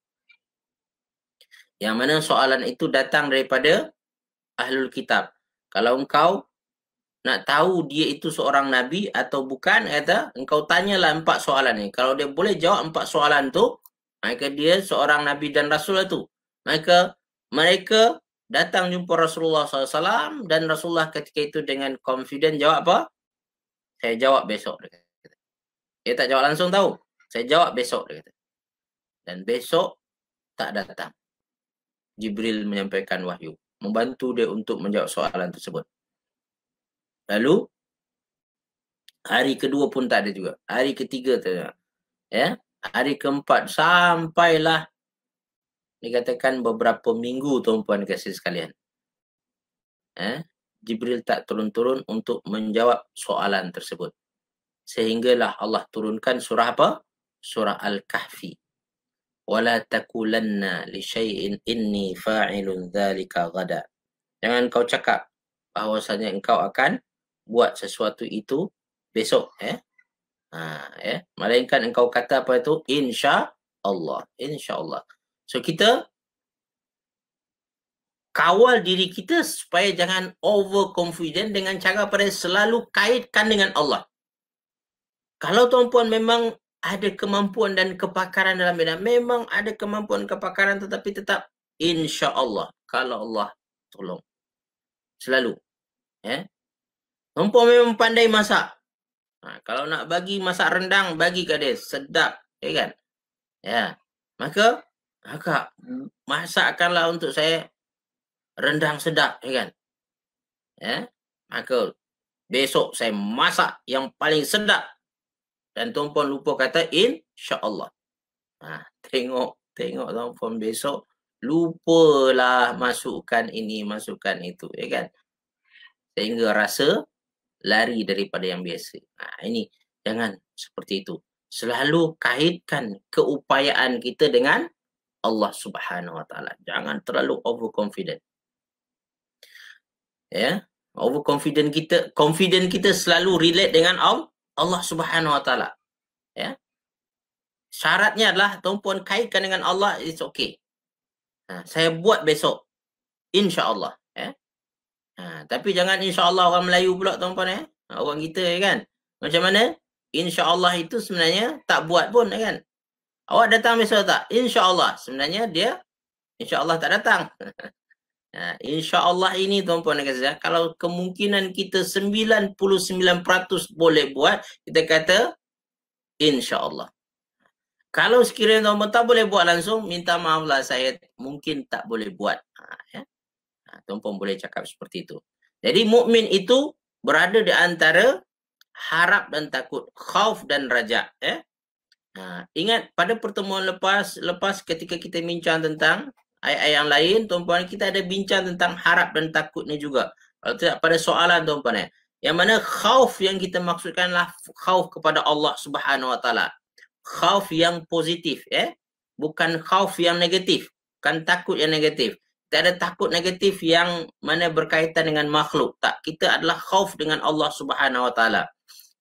yang mana soalan itu datang daripada Ahlul Kitab. Kalau engkau nak tahu dia itu seorang Nabi atau bukan, kata, engkau tanyalah empat soalan ni. Kalau dia boleh jawab empat soalan tu, maka dia seorang Nabi dan Rasul itu. Lah maka mereka datang jumpa Rasulullah SAW dan Rasulullah ketika itu dengan confident jawab apa? Saya jawab besok. Dia, kata. dia tak jawab langsung tahu. Saya jawab besok. Dia kata. Dan besok tak datang. Jibril menyampaikan wahyu. Membantu dia untuk menjawab soalan tersebut. Lalu, hari kedua pun tak ada juga. Hari ketiga tak ada. Ya? Hari keempat sampailah dikatakan beberapa minggu tuan-puan kasih sekalian. Eh? Jibril tak turun-turun untuk menjawab soalan tersebut. Sehinggalah Allah turunkan surah apa? Surah Al-Kahfi wala takulanna li syai'in inni fa'ilun dhalika ghada. Jangan kau cakap bahawasanya engkau akan buat sesuatu itu besok eh. Ha, eh? Ya. Malainkan engkau kata apa itu insya Allah. Insya Allah. So kita kawal diri kita supaya jangan over confident dengan cara pada selalu kaitkan dengan Allah. Kalau tuan tuan memang ada kemampuan dan kepakaran dalam bidang. Memang ada kemampuan kepakaran tetapi tetap insya Allah kalau Allah tolong selalu. Ya? Eh? Mampu memang pandai masak. Ha, kalau nak bagi masak rendang, bagi ke dia. Sedap. Ya kan? Ya. Maka, akak, masakkanlah untuk saya rendang sedap. Ya kan? Ya. Maka, besok saya masak yang paling sedap dan tuan-puan lupa kata insya-Allah. Ha, tengok tengok tuan-puan besok lupalah masukkan ini masukkan itu ya kan. Sehingga rasa lari daripada yang biasa. Ha, ini jangan seperti itu. Selalu kaitkan keupayaan kita dengan Allah Subhanahu Wa Taala. Jangan terlalu overconfident. Ya, overconfident kita, confident kita selalu relate dengan Allah Allah Subhanahu Wa Taala. Ya. Syaratnya adalah tumpuan kaitkan dengan Allah is okay. Ha, saya buat besok. Insya-Allah, ya. Ha, tapi jangan insya-Allah orang Melayu pula tuan-tuan eh. Ya. Ha, orang kita ya kan. Macam mana? Insya-Allah itu sebenarnya tak buat pun ya kan. Awak datang besok tak? Insya-Allah sebenarnya dia insya-Allah tak datang. (laughs) Uh, InsyaAllah ini tuan-puan dan kata, kalau kemungkinan kita 99% boleh buat, kita kata insyaAllah. Kalau sekiranya tuan-puan tak boleh buat langsung, minta maaflah saya mungkin tak boleh buat. Ha, ya? Ha, tuan-puan boleh cakap seperti itu. Jadi mukmin itu berada di antara harap dan takut, khauf dan raja Ya? Ha, ingat pada pertemuan lepas, lepas ketika kita bincang tentang ayat-ayat yang lain, tuan-puan, kita ada bincang tentang harap dan takut ni juga. Kalau tidak, pada soalan tuan-puan. Eh. Yang mana khauf yang kita maksudkanlah khauf kepada Allah Subhanahu Wa Taala. Khauf yang positif. Eh? Bukan khauf yang negatif. Bukan takut yang negatif. Tak ada takut negatif yang mana berkaitan dengan makhluk. Tak. Kita adalah khauf dengan Allah Subhanahu Wa Taala.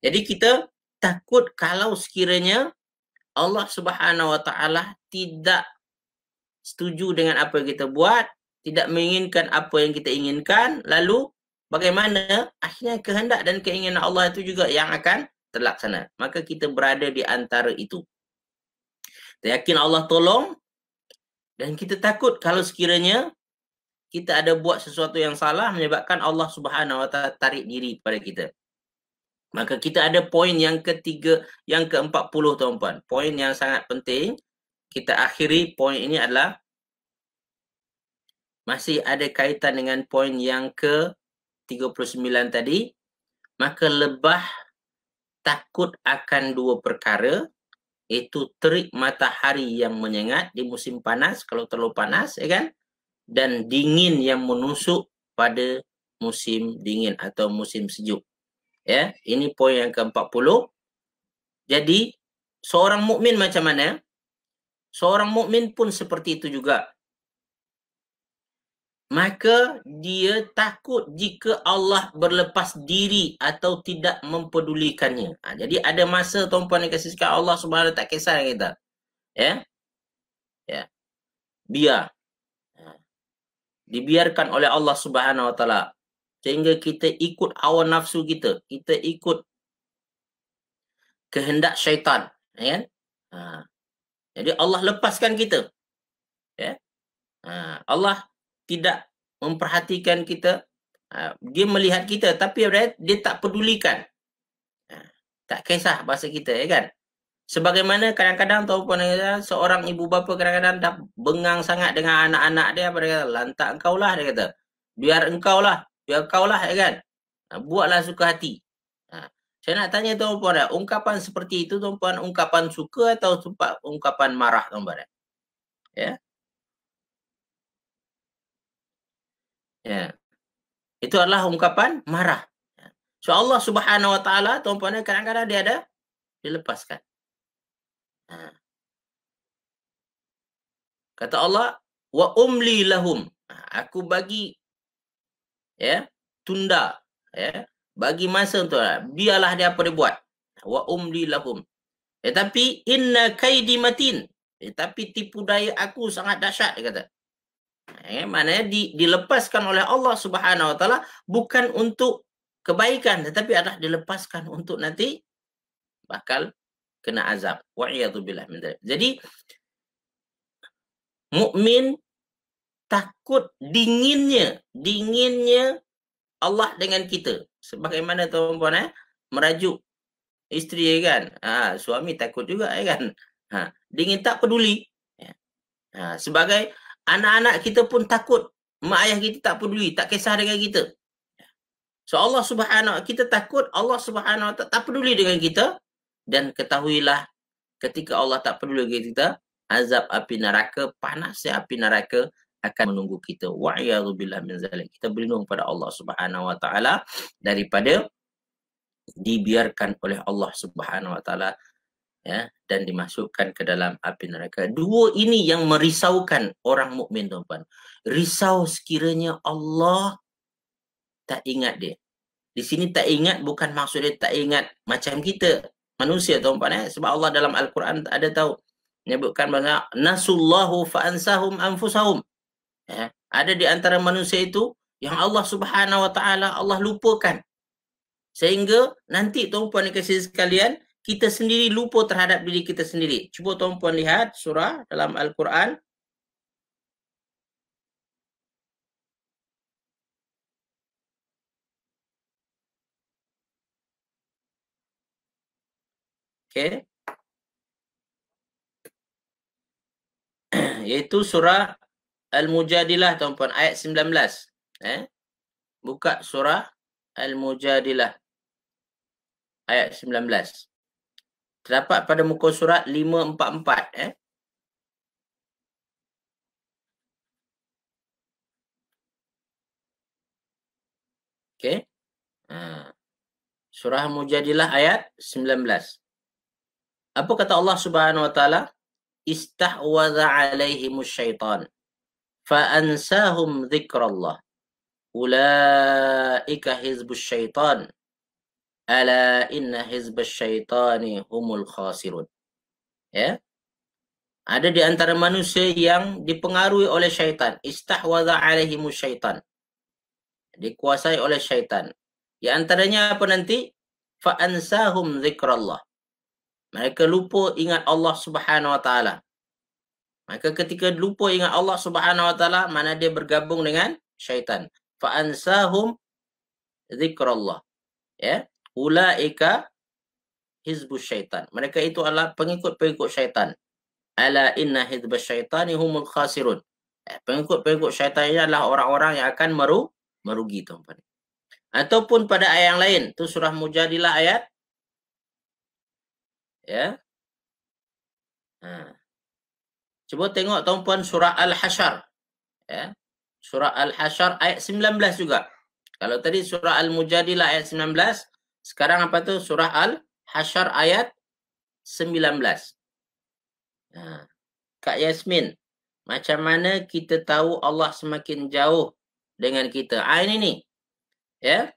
Jadi kita takut kalau sekiranya Allah Subhanahu Wa Taala tidak setuju dengan apa yang kita buat, tidak menginginkan apa yang kita inginkan, lalu bagaimana akhirnya kehendak dan keinginan Allah itu juga yang akan terlaksana. Maka kita berada di antara itu. Kita yakin Allah tolong dan kita takut kalau sekiranya kita ada buat sesuatu yang salah menyebabkan Allah Subhanahu Wa Taala tarik diri pada kita. Maka kita ada poin yang ketiga, yang keempat puluh tuan-puan. Poin yang sangat penting kita akhiri poin ini adalah masih ada kaitan dengan poin yang ke 39 tadi maka lebah takut akan dua perkara itu terik matahari yang menyengat di musim panas kalau terlalu panas ya kan dan dingin yang menusuk pada musim dingin atau musim sejuk ya ini poin yang ke-40 jadi seorang mukmin macam mana Seorang mukmin pun seperti itu juga. Maka dia takut jika Allah berlepas diri atau tidak mempedulikannya. Ha, jadi ada masa tuan-puan yang kasih sikap Allah subhanahu tak kisah kita. Ya? Ya. Biar. Ha. Dibiarkan oleh Allah subhanahu wa ta'ala. Sehingga kita ikut hawa nafsu kita. Kita ikut kehendak syaitan. Ya? Kan? Ha. Jadi Allah lepaskan kita. Ya. Ha, Allah tidak memperhatikan kita. Ha, dia melihat kita tapi right, dia tak pedulikan. Ha, tak kisah bahasa kita ya kan. Sebagaimana kadang-kadang tahu pun seorang ibu bapa kadang-kadang dah bengang sangat dengan anak-anak dia pada kata lantak engkau lah dia kata. Biar engkau lah, biar kau lah ya kan. Ha, buatlah suka hati. Saya nak tanya tuan puan, eh, ungkapan seperti itu tuan puan ungkapan suka atau sempat ungkapan marah tuan puan? Eh? Ya. Yeah. Ya. Yeah. Itu adalah ungkapan marah. Ya. So Allah Subhanahu Wa Taala tuan puan eh, kadang-kadang dia ada dilepaskan. Ha. Kata Allah wa umli lahum. Ha, aku bagi ya, yeah, tunda ya. Yeah. Bagi masa tu lah. Eh, biarlah dia apa dia buat. Wa umli lahum. Eh tapi inna kaidi matin. Eh tapi tipu daya aku sangat dahsyat dia kata. Eh maknanya di, dilepaskan oleh Allah Subhanahu Wa bukan untuk kebaikan tetapi adalah dilepaskan untuk nanti bakal kena azab. Wa iyadu billah min dhalik. Jadi mukmin takut dinginnya dinginnya Allah dengan kita sebagaimana tuan-tuan eh merajuk isteri ya kan. Ha, suami takut juga ya kan. Ha, dia tak peduli. Ya. Ha, sebagai anak-anak kita pun takut mak ayah kita tak peduli, tak kisah dengan kita. Ya. So Allah Subhanahu kita takut Allah Subhanahu tak, tak peduli dengan kita dan ketahuilah ketika Allah tak peduli dengan kita azab api neraka panasnya api neraka akan menunggu kita. Wa Wa'iyadzubillah min zalik. Kita berlindung pada Allah Subhanahu Wa Taala daripada dibiarkan oleh Allah Subhanahu Wa Taala ya dan dimasukkan ke dalam api neraka. Dua ini yang merisaukan orang mukmin tuan-tuan. Risau sekiranya Allah tak ingat dia. Di sini tak ingat bukan maksudnya tak ingat macam kita manusia tuan-tuan eh? sebab Allah dalam al-Quran ada tahu menyebutkan bahawa nasullahu fa'ansahum anfusahum Ya, ada di antara manusia itu yang Allah Subhanahu Wa Taala Allah lupakan. Sehingga nanti tuan-puan dikasih sekalian, kita sendiri lupa terhadap diri kita sendiri. Cuba tuan-puan lihat surah dalam Al-Quran. Okay. (clears throat) Iaitu surah Al-Mujadilah tuan-puan ayat 19. Eh? Buka surah Al-Mujadilah ayat 19. Terdapat pada muka surat 544 eh. Okey. Ha. Surah Mujadilah ayat 19. Apa kata Allah Subhanahu Wa Taala? Istahwaza alaihimu syaitan. فأنساهم ذكر الله أولئك حزب الشيطان ألا إن حزب الشيطان هم الخاسرون ya ada di antara manusia yang dipengaruhi oleh syaitan istahwaza alaihimu syaitan dikuasai oleh syaitan di antaranya apa nanti fa ansahum zikrallah mereka lupa ingat Allah Subhanahu wa taala Maka ketika lupa ingat Allah Subhanahu Wa Taala, mana dia bergabung dengan syaitan. faansahum ansahum Allah Ya, ulaika hizbus syaitan. Mereka itu adalah pengikut-pengikut syaitan. Ala inna hizbus syaitani humul khasirun. Eh, pengikut-pengikut syaitan ini adalah orang-orang yang akan meru merugi tuan-tuan. Ataupun pada ayat yang lain, tu surah Mujadilah ayat. Ya. Ha. Cuba tengok tuan-puan surah Al-Hashar. Ya. Surah Al-Hashar ayat 19 juga. Kalau tadi surah Al-Mujadilah ayat 19. Sekarang apa tu? Surah Al-Hashar ayat 19. Ha. Kak Yasmin. Macam mana kita tahu Allah semakin jauh dengan kita? Ah ini ni. Ya.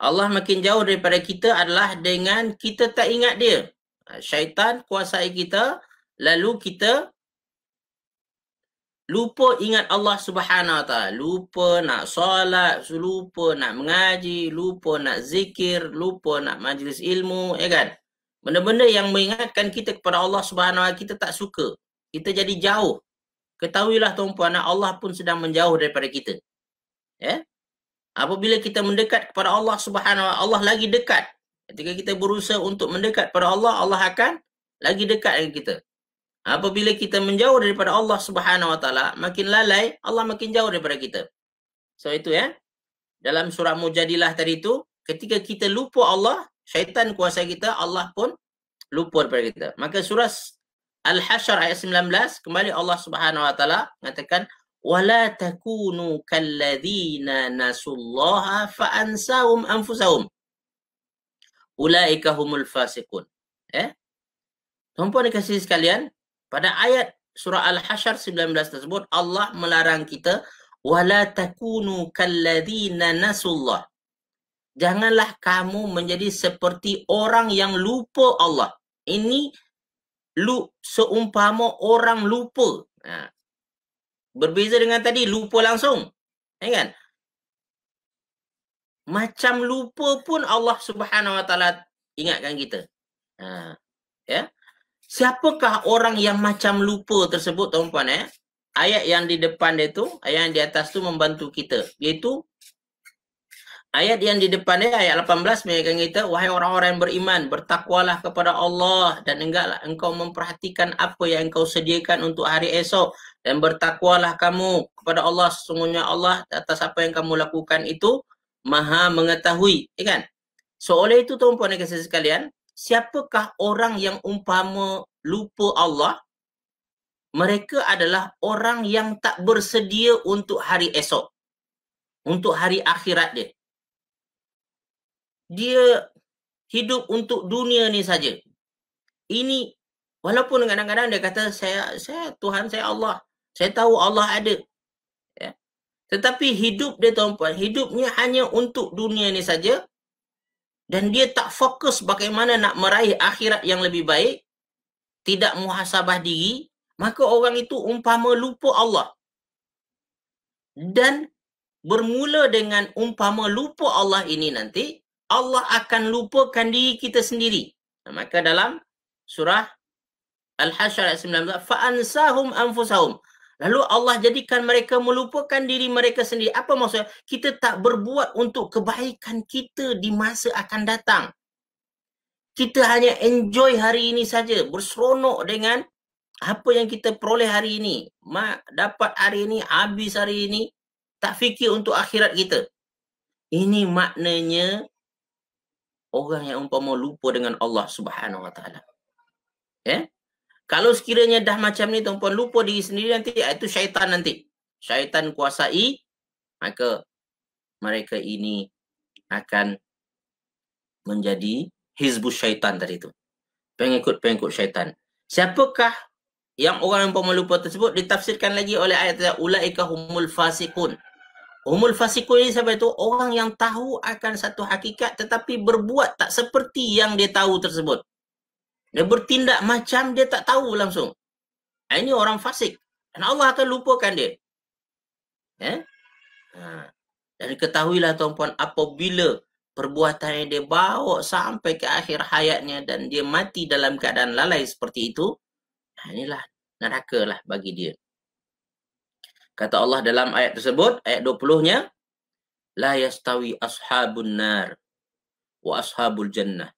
Allah makin jauh daripada kita adalah dengan kita tak ingat dia. Ha, syaitan kuasai kita lalu kita lupa ingat Allah Subhanahu Wa Taala, lupa nak solat, lupa nak mengaji, lupa nak zikir, lupa nak majlis ilmu, ya kan? Benda-benda yang mengingatkan kita kepada Allah Subhanahu Wa Taala kita tak suka. Kita jadi jauh. Ketahuilah tuan-puan, Allah pun sedang menjauh daripada kita. Ya? Apabila kita mendekat kepada Allah Subhanahu Wa Taala, Allah lagi dekat. Ketika kita berusaha untuk mendekat kepada Allah, Allah akan lagi dekat dengan kita. Apabila kita menjauh daripada Allah Subhanahu Wa Taala, makin lalai, Allah makin jauh daripada kita. So itu ya. Dalam surah Mujadilah tadi itu, ketika kita lupa Allah, syaitan kuasa kita, Allah pun lupa daripada kita. Maka surah Al-Hashr ayat 19, kembali Allah Subhanahu Wa Taala mengatakan, "Wala takunu kalladhina nasullaha fa'ansahum anfusahum." Ulaika humul fasiqun. Eh? Tuan-puan dikasih sekalian, pada ayat surah al hashar 19 tersebut Allah melarang kita wala takunu kalladhina nasullah janganlah kamu menjadi seperti orang yang lupa Allah ini lu seumpama orang lupa ha. berbeza dengan tadi lupa langsung ya kan macam lupa pun Allah Subhanahu Wa Taala ingatkan kita ha. ya Siapakah orang yang macam lupa tersebut, tuan-puan? Eh? Ayat yang di depan dia tu, ayat yang di atas tu membantu kita. Iaitu, ayat yang di depan dia, ayat 18, mengatakan kita, Wahai orang-orang yang beriman, bertakwalah kepada Allah dan enggaklah engkau memperhatikan apa yang engkau sediakan untuk hari esok. Dan bertakwalah kamu kepada Allah, sesungguhnya Allah atas apa yang kamu lakukan itu, maha mengetahui. Ya kan? So, oleh itu, tuan-puan dan kasih sekalian, siapakah orang yang umpama lupa Allah? Mereka adalah orang yang tak bersedia untuk hari esok. Untuk hari akhirat dia. Dia hidup untuk dunia ni saja. Ini walaupun kadang-kadang dia kata saya saya Tuhan saya Allah. Saya tahu Allah ada. Ya. Tetapi hidup dia tuan-puan, hidupnya hanya untuk dunia ni saja dan dia tak fokus bagaimana nak meraih akhirat yang lebih baik, tidak muhasabah diri, maka orang itu umpama lupa Allah. Dan bermula dengan umpama lupa Allah ini nanti, Allah akan lupakan diri kita sendiri. Maka dalam surah Al-Hashr ayat 19, fa'ansahum anfusahum. anfusahum Lalu Allah jadikan mereka melupakan diri mereka sendiri. Apa maksudnya? Kita tak berbuat untuk kebaikan kita di masa akan datang. Kita hanya enjoy hari ini saja. Berseronok dengan apa yang kita peroleh hari ini. Mak dapat hari ini, habis hari ini. Tak fikir untuk akhirat kita. Ini maknanya orang yang umpama lupa dengan Allah Subhanahu Wa Taala. eh? Kalau sekiranya dah macam ni tuan-tuan lupa diri sendiri nanti itu syaitan nanti. Syaitan kuasai maka mereka ini akan menjadi hizbu syaitan tadi tu. Pengikut-pengikut syaitan. Siapakah yang orang yang pemalupa tersebut ditafsirkan lagi oleh ayat yang ulaika humul fasikun. Humul fasikun ini sampai itu orang yang tahu akan satu hakikat tetapi berbuat tak seperti yang dia tahu tersebut. Dia bertindak macam dia tak tahu langsung. Ha, ini orang fasik. Dan Allah akan lupakan dia. Eh? Ha. Dan ketahuilah tuan-puan apabila perbuatan yang dia bawa sampai ke akhir hayatnya dan dia mati dalam keadaan lalai seperti itu, ha, inilah neraka lah bagi dia. Kata Allah dalam ayat tersebut, ayat 20-nya, La yastawi ashabun nar wa ashabul jannah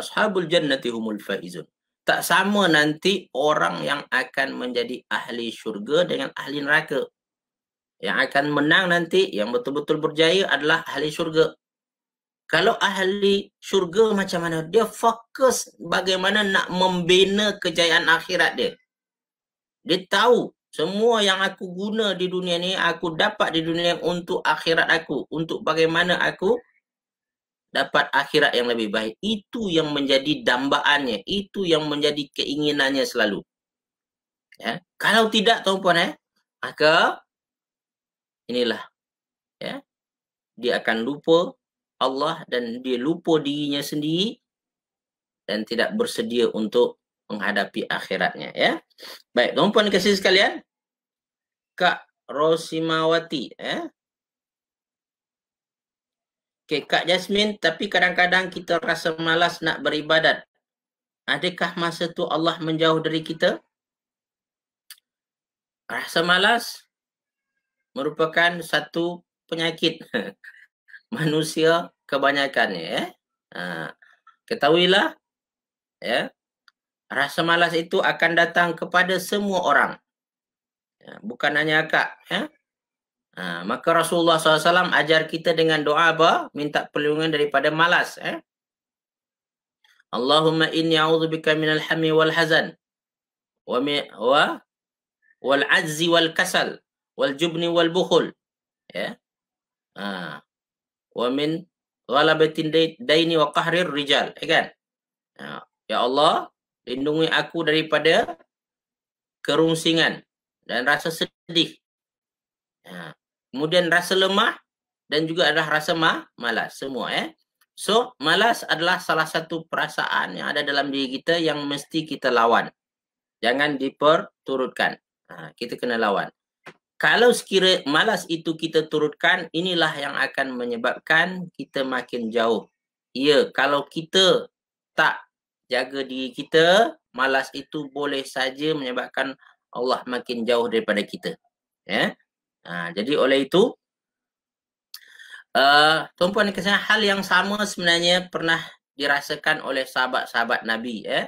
ashabul jannati humul faizun. Tak sama nanti orang yang akan menjadi ahli syurga dengan ahli neraka. Yang akan menang nanti, yang betul-betul berjaya adalah ahli syurga. Kalau ahli syurga macam mana? Dia fokus bagaimana nak membina kejayaan akhirat dia. Dia tahu semua yang aku guna di dunia ni, aku dapat di dunia untuk akhirat aku. Untuk bagaimana aku dapat akhirat yang lebih baik. Itu yang menjadi dambaannya. Itu yang menjadi keinginannya selalu. Ya. Kalau tidak, tuan puan, eh, maka inilah. Ya. Dia akan lupa Allah dan dia lupa dirinya sendiri dan tidak bersedia untuk menghadapi akhiratnya. Ya. Baik, tuan puan kasih sekalian. Kak Rosimawati. Eh. Okay, Kak Jasmine, tapi kadang-kadang kita rasa malas nak beribadat. Adakah masa tu Allah menjauh dari kita? Rasa malas merupakan satu penyakit (laughs) manusia kebanyakannya. Eh? Ha, ketahuilah, ya, rasa malas itu akan datang kepada semua orang. Ya, bukan hanya kak. Ya? Ha, maka Rasulullah SAW ajar kita dengan doa apa? Minta perlindungan daripada malas. Eh? Allahumma inni a'udzubika minal hami wal hazan wa mi, wa wal azzi wal kasal wal jubni wal bukhul ya yeah. ha wa min ghalabatin daini wa qahrir rijal ya kan ha, ya Allah lindungi aku daripada kerungsingan dan rasa sedih ya kemudian rasa lemah dan juga ada rasa ma- malas semua eh so malas adalah salah satu perasaan yang ada dalam diri kita yang mesti kita lawan jangan diperturutkan ha, kita kena lawan kalau sekira malas itu kita turutkan inilah yang akan menyebabkan kita makin jauh ya kalau kita tak jaga diri kita malas itu boleh saja menyebabkan Allah makin jauh daripada kita ya Ha, jadi oleh itu, uh, tuan-puan dikasihkan hal yang sama sebenarnya pernah dirasakan oleh sahabat-sahabat Nabi. Eh?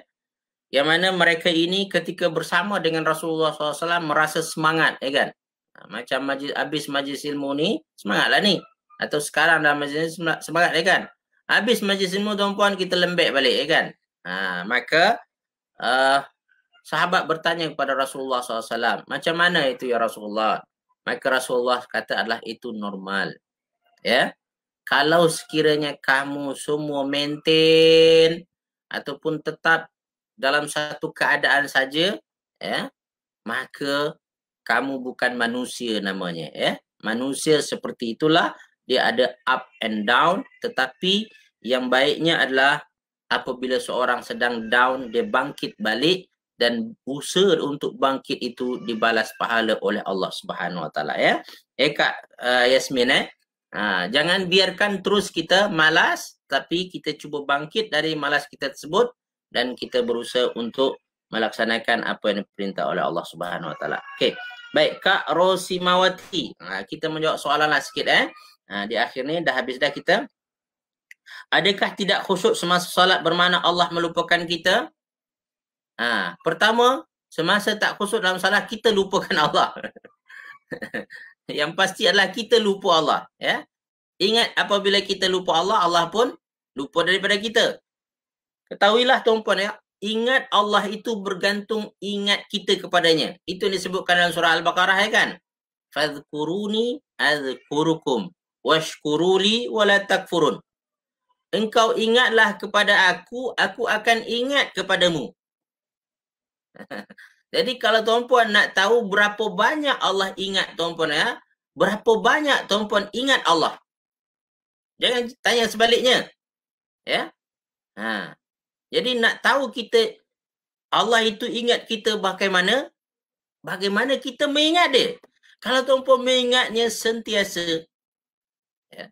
Yang mana mereka ini ketika bersama dengan Rasulullah SAW merasa semangat. Eh, kan? Ha, macam majlis, habis majlis ilmu ni, semangatlah ni. Atau sekarang dalam majlis ni, semangat. Eh, kan? Habis majlis ilmu, tuan-puan, kita lembek balik. Eh, kan? Ha, maka, uh, sahabat bertanya kepada Rasulullah SAW, macam mana itu ya Rasulullah? Maka Rasulullah kata adalah itu normal. Ya. Kalau sekiranya kamu semua maintain ataupun tetap dalam satu keadaan saja, ya, maka kamu bukan manusia namanya, ya. Manusia seperti itulah dia ada up and down tetapi yang baiknya adalah apabila seorang sedang down dia bangkit balik dan usaha untuk bangkit itu dibalas pahala oleh Allah Subhanahu Wa Taala ya. Eh Kak uh, Yasmin eh. Ha, jangan biarkan terus kita malas tapi kita cuba bangkit dari malas kita tersebut dan kita berusaha untuk melaksanakan apa yang diperintah oleh Allah Subhanahu Wa Taala. Okey. Baik Kak Rosimawati. Ha, kita menjawab soalanlah sikit eh. Ha, di akhir ni dah habis dah kita. Adakah tidak khusyuk semasa solat bermakna Allah melupakan kita? Ha, pertama, semasa tak khusus dalam salah, kita lupakan Allah. (laughs) yang pasti adalah kita lupa Allah. Ya? Ingat apabila kita lupa Allah, Allah pun lupa daripada kita. Ketahuilah tuan-puan ya, ingat Allah itu bergantung ingat kita kepadanya. Itu yang disebutkan dalam surah Al-Baqarah ya kan? Fadhkuruni azkurukum washkururi walatakfurun Engkau ingatlah kepada aku, aku akan ingat kepadamu. (laughs) Jadi kalau tuan-puan nak tahu berapa banyak Allah ingat tuan-puan ya, berapa banyak tuan-puan ingat Allah? Jangan tanya sebaliknya. Ya? Ha. Jadi nak tahu kita Allah itu ingat kita bagaimana? Bagaimana kita mengingat dia? Kalau tuan-puan mengingatnya sentiasa, ya,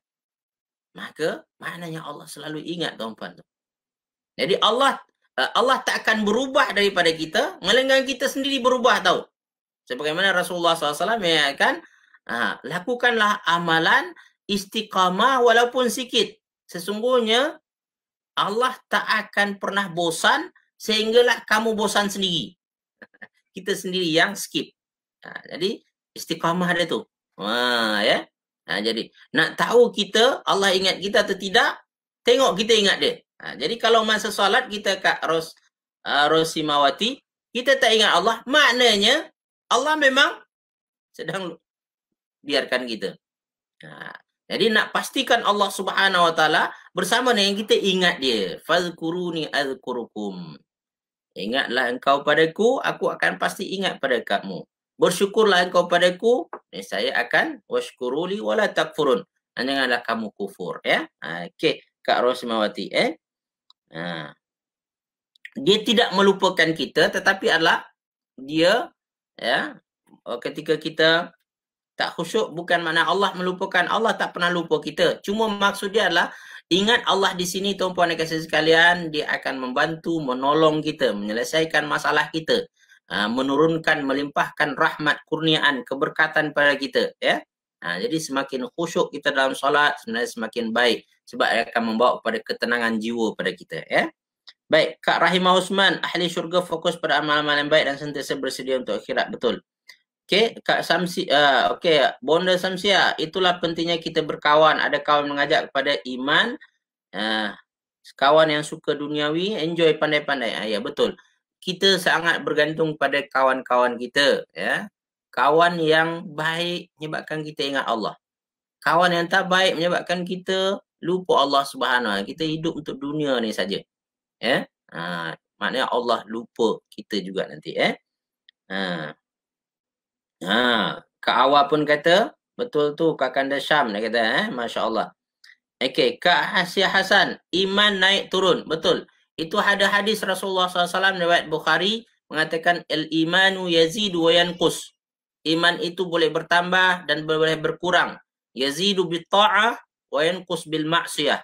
maka maknanya Allah selalu ingat tuan-puan. Jadi Allah Eh, Allah tak akan berubah daripada kita, melainkan kita sendiri berubah tahu. Sebagaimana Rasulullah SAW mengatakan, ha, lakukanlah amalan istiqamah walaupun sikit. Sesungguhnya, Allah tak akan pernah bosan sehinggalah kamu bosan sendiri. (laughs) Kita sendiri yang skip. Ha, jadi, istiqamah ada tu. Ha, ya? Ha, jadi, nak tahu kita, Allah ingat kita atau tidak, tengok kita ingat dia. Ha, jadi kalau masa solat kita kat Ros, uh, Rosimawati, kita tak ingat Allah, maknanya Allah memang sedang biarkan kita. Ha, jadi nak pastikan Allah Subhanahu Wa bersama dengan kita ingat dia. Fazkuruni azkurukum. Ingatlah engkau padaku, aku akan pasti ingat pada kamu. Bersyukurlah engkau padaku, dan saya akan washkuruli wala takfurun. Janganlah kamu kufur. Ya? Ha, Okey. Kak Rosmawati. Eh? Ha. Dia tidak melupakan kita tetapi adalah dia ya oh, ketika kita tak khusyuk bukan makna Allah melupakan Allah tak pernah lupa kita cuma maksud dia adalah ingat Allah di sini tuan-puan dan kasih sekalian dia akan membantu menolong kita menyelesaikan masalah kita ha, menurunkan melimpahkan rahmat kurniaan keberkatan pada kita ya ha, jadi semakin khusyuk kita dalam solat sebenarnya semakin baik sebab ia akan membawa kepada ketenangan jiwa pada kita ya. Baik, Kak Rahimah Usman, ahli syurga fokus pada amal-amal yang baik dan sentiasa bersedia untuk akhirat betul. Okey, Kak Samsi uh, ah, okey, Bonda Samsia, itulah pentingnya kita berkawan, ada kawan mengajak kepada iman. Uh, kawan yang suka duniawi, enjoy pandai-pandai. Uh, ya betul. Kita sangat bergantung pada kawan-kawan kita, ya. Kawan yang baik menyebabkan kita ingat Allah. Kawan yang tak baik menyebabkan kita lupa Allah Subhanahu kita hidup untuk dunia ni saja ya eh? ha maknanya Allah lupa kita juga nanti eh ha ha ke awal pun kata betul tu kakanda syam dia kata eh masya-Allah Okay, ke hasyah hasan iman naik turun betul itu ada hadis Rasulullah SAW lewat Bukhari mengatakan el imanu yazidu wa kus iman itu boleh bertambah dan boleh berkurang yazidu bi ta'ah wa yanqus bil ma'siyah.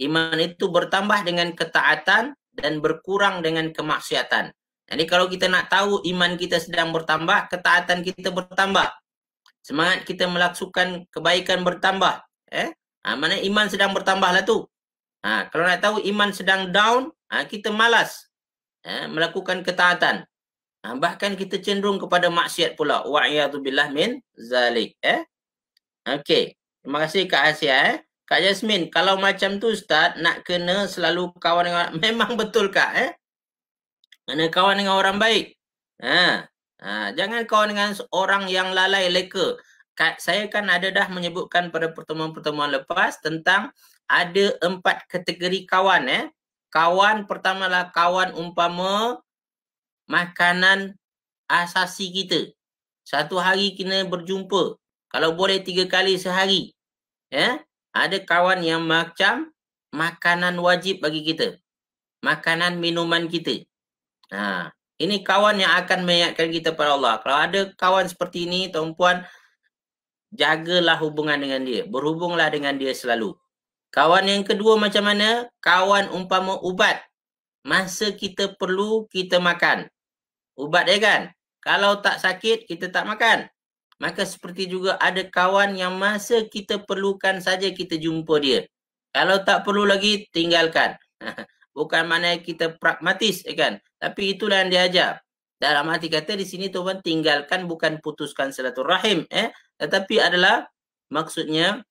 Iman itu bertambah dengan ketaatan dan berkurang dengan kemaksiatan. Jadi kalau kita nak tahu iman kita sedang bertambah, ketaatan kita bertambah. Semangat kita melaksukan kebaikan bertambah. Eh? Ha, mana iman sedang bertambah lah tu. Ha, kalau nak tahu iman sedang down, ha, kita malas eh, melakukan ketaatan. Ha, bahkan kita cenderung kepada maksiat pula. Wa'iyadu billah min zalik. Eh? Okey. Terima kasih Kak Asia eh. Kak Jasmine, kalau macam tu Ustaz, nak kena selalu kawan dengan orang. (laughs) Memang betul Kak eh. Kena kawan dengan orang baik. Ha. ha. Jangan kawan dengan orang yang lalai leka. Kak, saya kan ada dah menyebutkan pada pertemuan-pertemuan lepas tentang ada empat kategori kawan eh. Kawan pertamalah kawan umpama makanan asasi kita. Satu hari kena berjumpa. Kalau boleh tiga kali sehari ya ada kawan yang macam makanan wajib bagi kita makanan minuman kita ha ini kawan yang akan mengingatkan kita pada Allah kalau ada kawan seperti ini tuan-puan jagalah hubungan dengan dia berhubunglah dengan dia selalu kawan yang kedua macam mana kawan umpama ubat masa kita perlu kita makan ubat dia kan kalau tak sakit kita tak makan Maka seperti juga ada kawan yang masa kita perlukan saja kita jumpa dia. Kalau tak perlu lagi, tinggalkan. (laughs) Bukan mana kita pragmatis, eh, kan? Tapi itulah yang diajar. Dalam hati kata di sini tuan tinggalkan bukan putuskan rahim. eh tetapi adalah maksudnya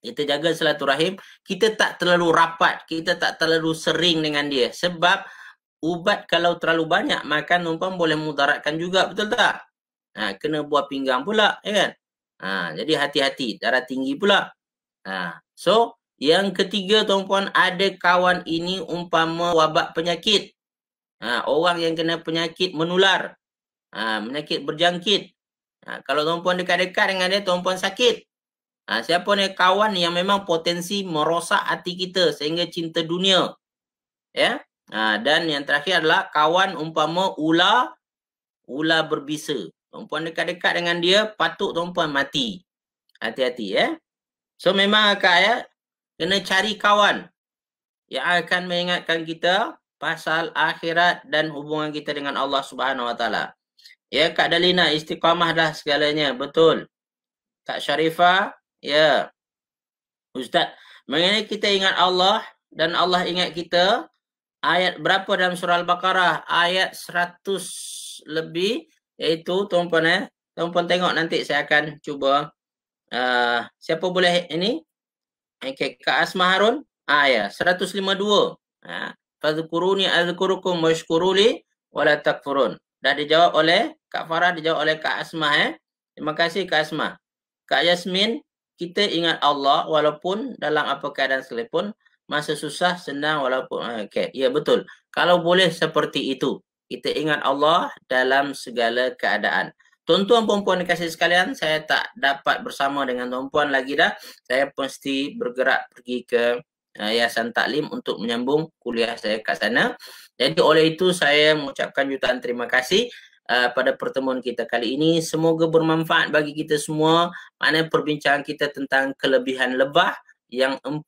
kita jaga rahim. kita tak terlalu rapat kita tak terlalu sering dengan dia sebab ubat kalau terlalu banyak makan tuan boleh mudaratkan juga betul tak ha, kena buat pinggang pula ya kan ha, jadi hati-hati darah tinggi pula ha, so yang ketiga tuan-puan ada kawan ini umpama wabak penyakit ha, orang yang kena penyakit menular ha, penyakit berjangkit ha, kalau tuan-puan dekat-dekat dengan dia tuan-puan sakit ha, siapa ni kawan yang memang potensi merosak hati kita sehingga cinta dunia ya ha, dan yang terakhir adalah kawan umpama ular ular berbisa perempuan dekat-dekat dengan dia patut perempuan mati. Hati-hati ya. Eh? So memang akak ya kena cari kawan yang akan mengingatkan kita pasal akhirat dan hubungan kita dengan Allah Subhanahu Wa Ya Kak Dalina istiqamah dah segalanya betul. Kak Sharifah ya Ustaz mengenai kita ingat Allah dan Allah ingat kita ayat berapa dalam surah Al-Baqarah ayat 100 lebih iaitu tuan-puan eh tuan-puan tengok nanti saya akan cuba uh, siapa boleh ini okay, eh, Kak Asma Harun ah ya 152 ha, fadhkuruni azkurukum washkuruli wala takfurun dah dijawab oleh Kak Farah dijawab oleh Kak Asma eh terima kasih Kak Asma Kak Yasmin kita ingat Allah walaupun dalam apa keadaan sekalipun masa susah senang walaupun eh, okey ya betul kalau boleh seperti itu kita ingat Allah dalam segala keadaan. Tuan-tuan puan-puan dikasih sekalian, saya tak dapat bersama dengan tuan-puan lagi dah. Saya pun mesti bergerak pergi ke uh, Yayasan Taklim untuk menyambung kuliah saya kat sana. Jadi oleh itu saya mengucapkan jutaan terima kasih uh, pada pertemuan kita kali ini. Semoga bermanfaat bagi kita semua. Mana perbincangan kita tentang kelebihan lebah yang 40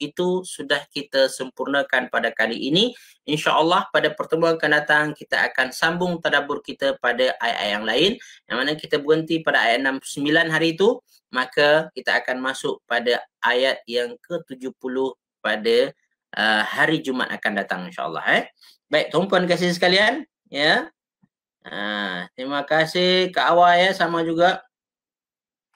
itu sudah kita sempurnakan pada kali ini. InsyaAllah pada pertemuan akan datang kita akan sambung tadabur kita pada ayat-ayat yang lain. Yang mana kita berhenti pada ayat 69 hari itu. Maka kita akan masuk pada ayat yang ke-70 pada uh, hari Jumaat akan datang insyaAllah. Eh. Baik, tuan-puan kasih sekalian. Ya. Uh, terima kasih Kak Awal ya eh, sama juga.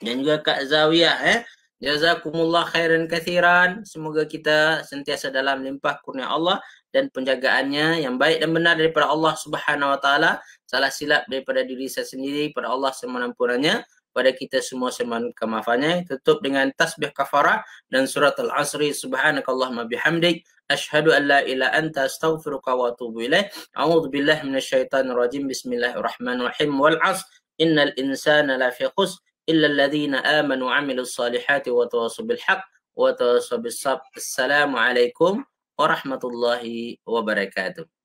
Dan juga Kak Zawiyah. Eh. Jazakumullah khairan kathiran. Semoga kita sentiasa dalam limpah kurnia Allah dan penjagaannya yang baik dan benar daripada Allah Subhanahu Wa Taala. Salah silap daripada diri saya sendiri pada Allah semanapunannya pada kita semua seman kemafanya tutup dengan tasbih kafara dan surat al-asri subhanakallah ma bihamdik ashhadu an la anta astaghfiruka wa atubu ilaik a'udzu billahi minasyaitonir rajim bismillahirrahmanirrahim wal 'asr innal insana lafi khusr إلا الذين آمنوا وعملوا الصالحات وتواصوا بالحق وتواصوا بالصبر السلام عليكم ورحمة الله وبركاته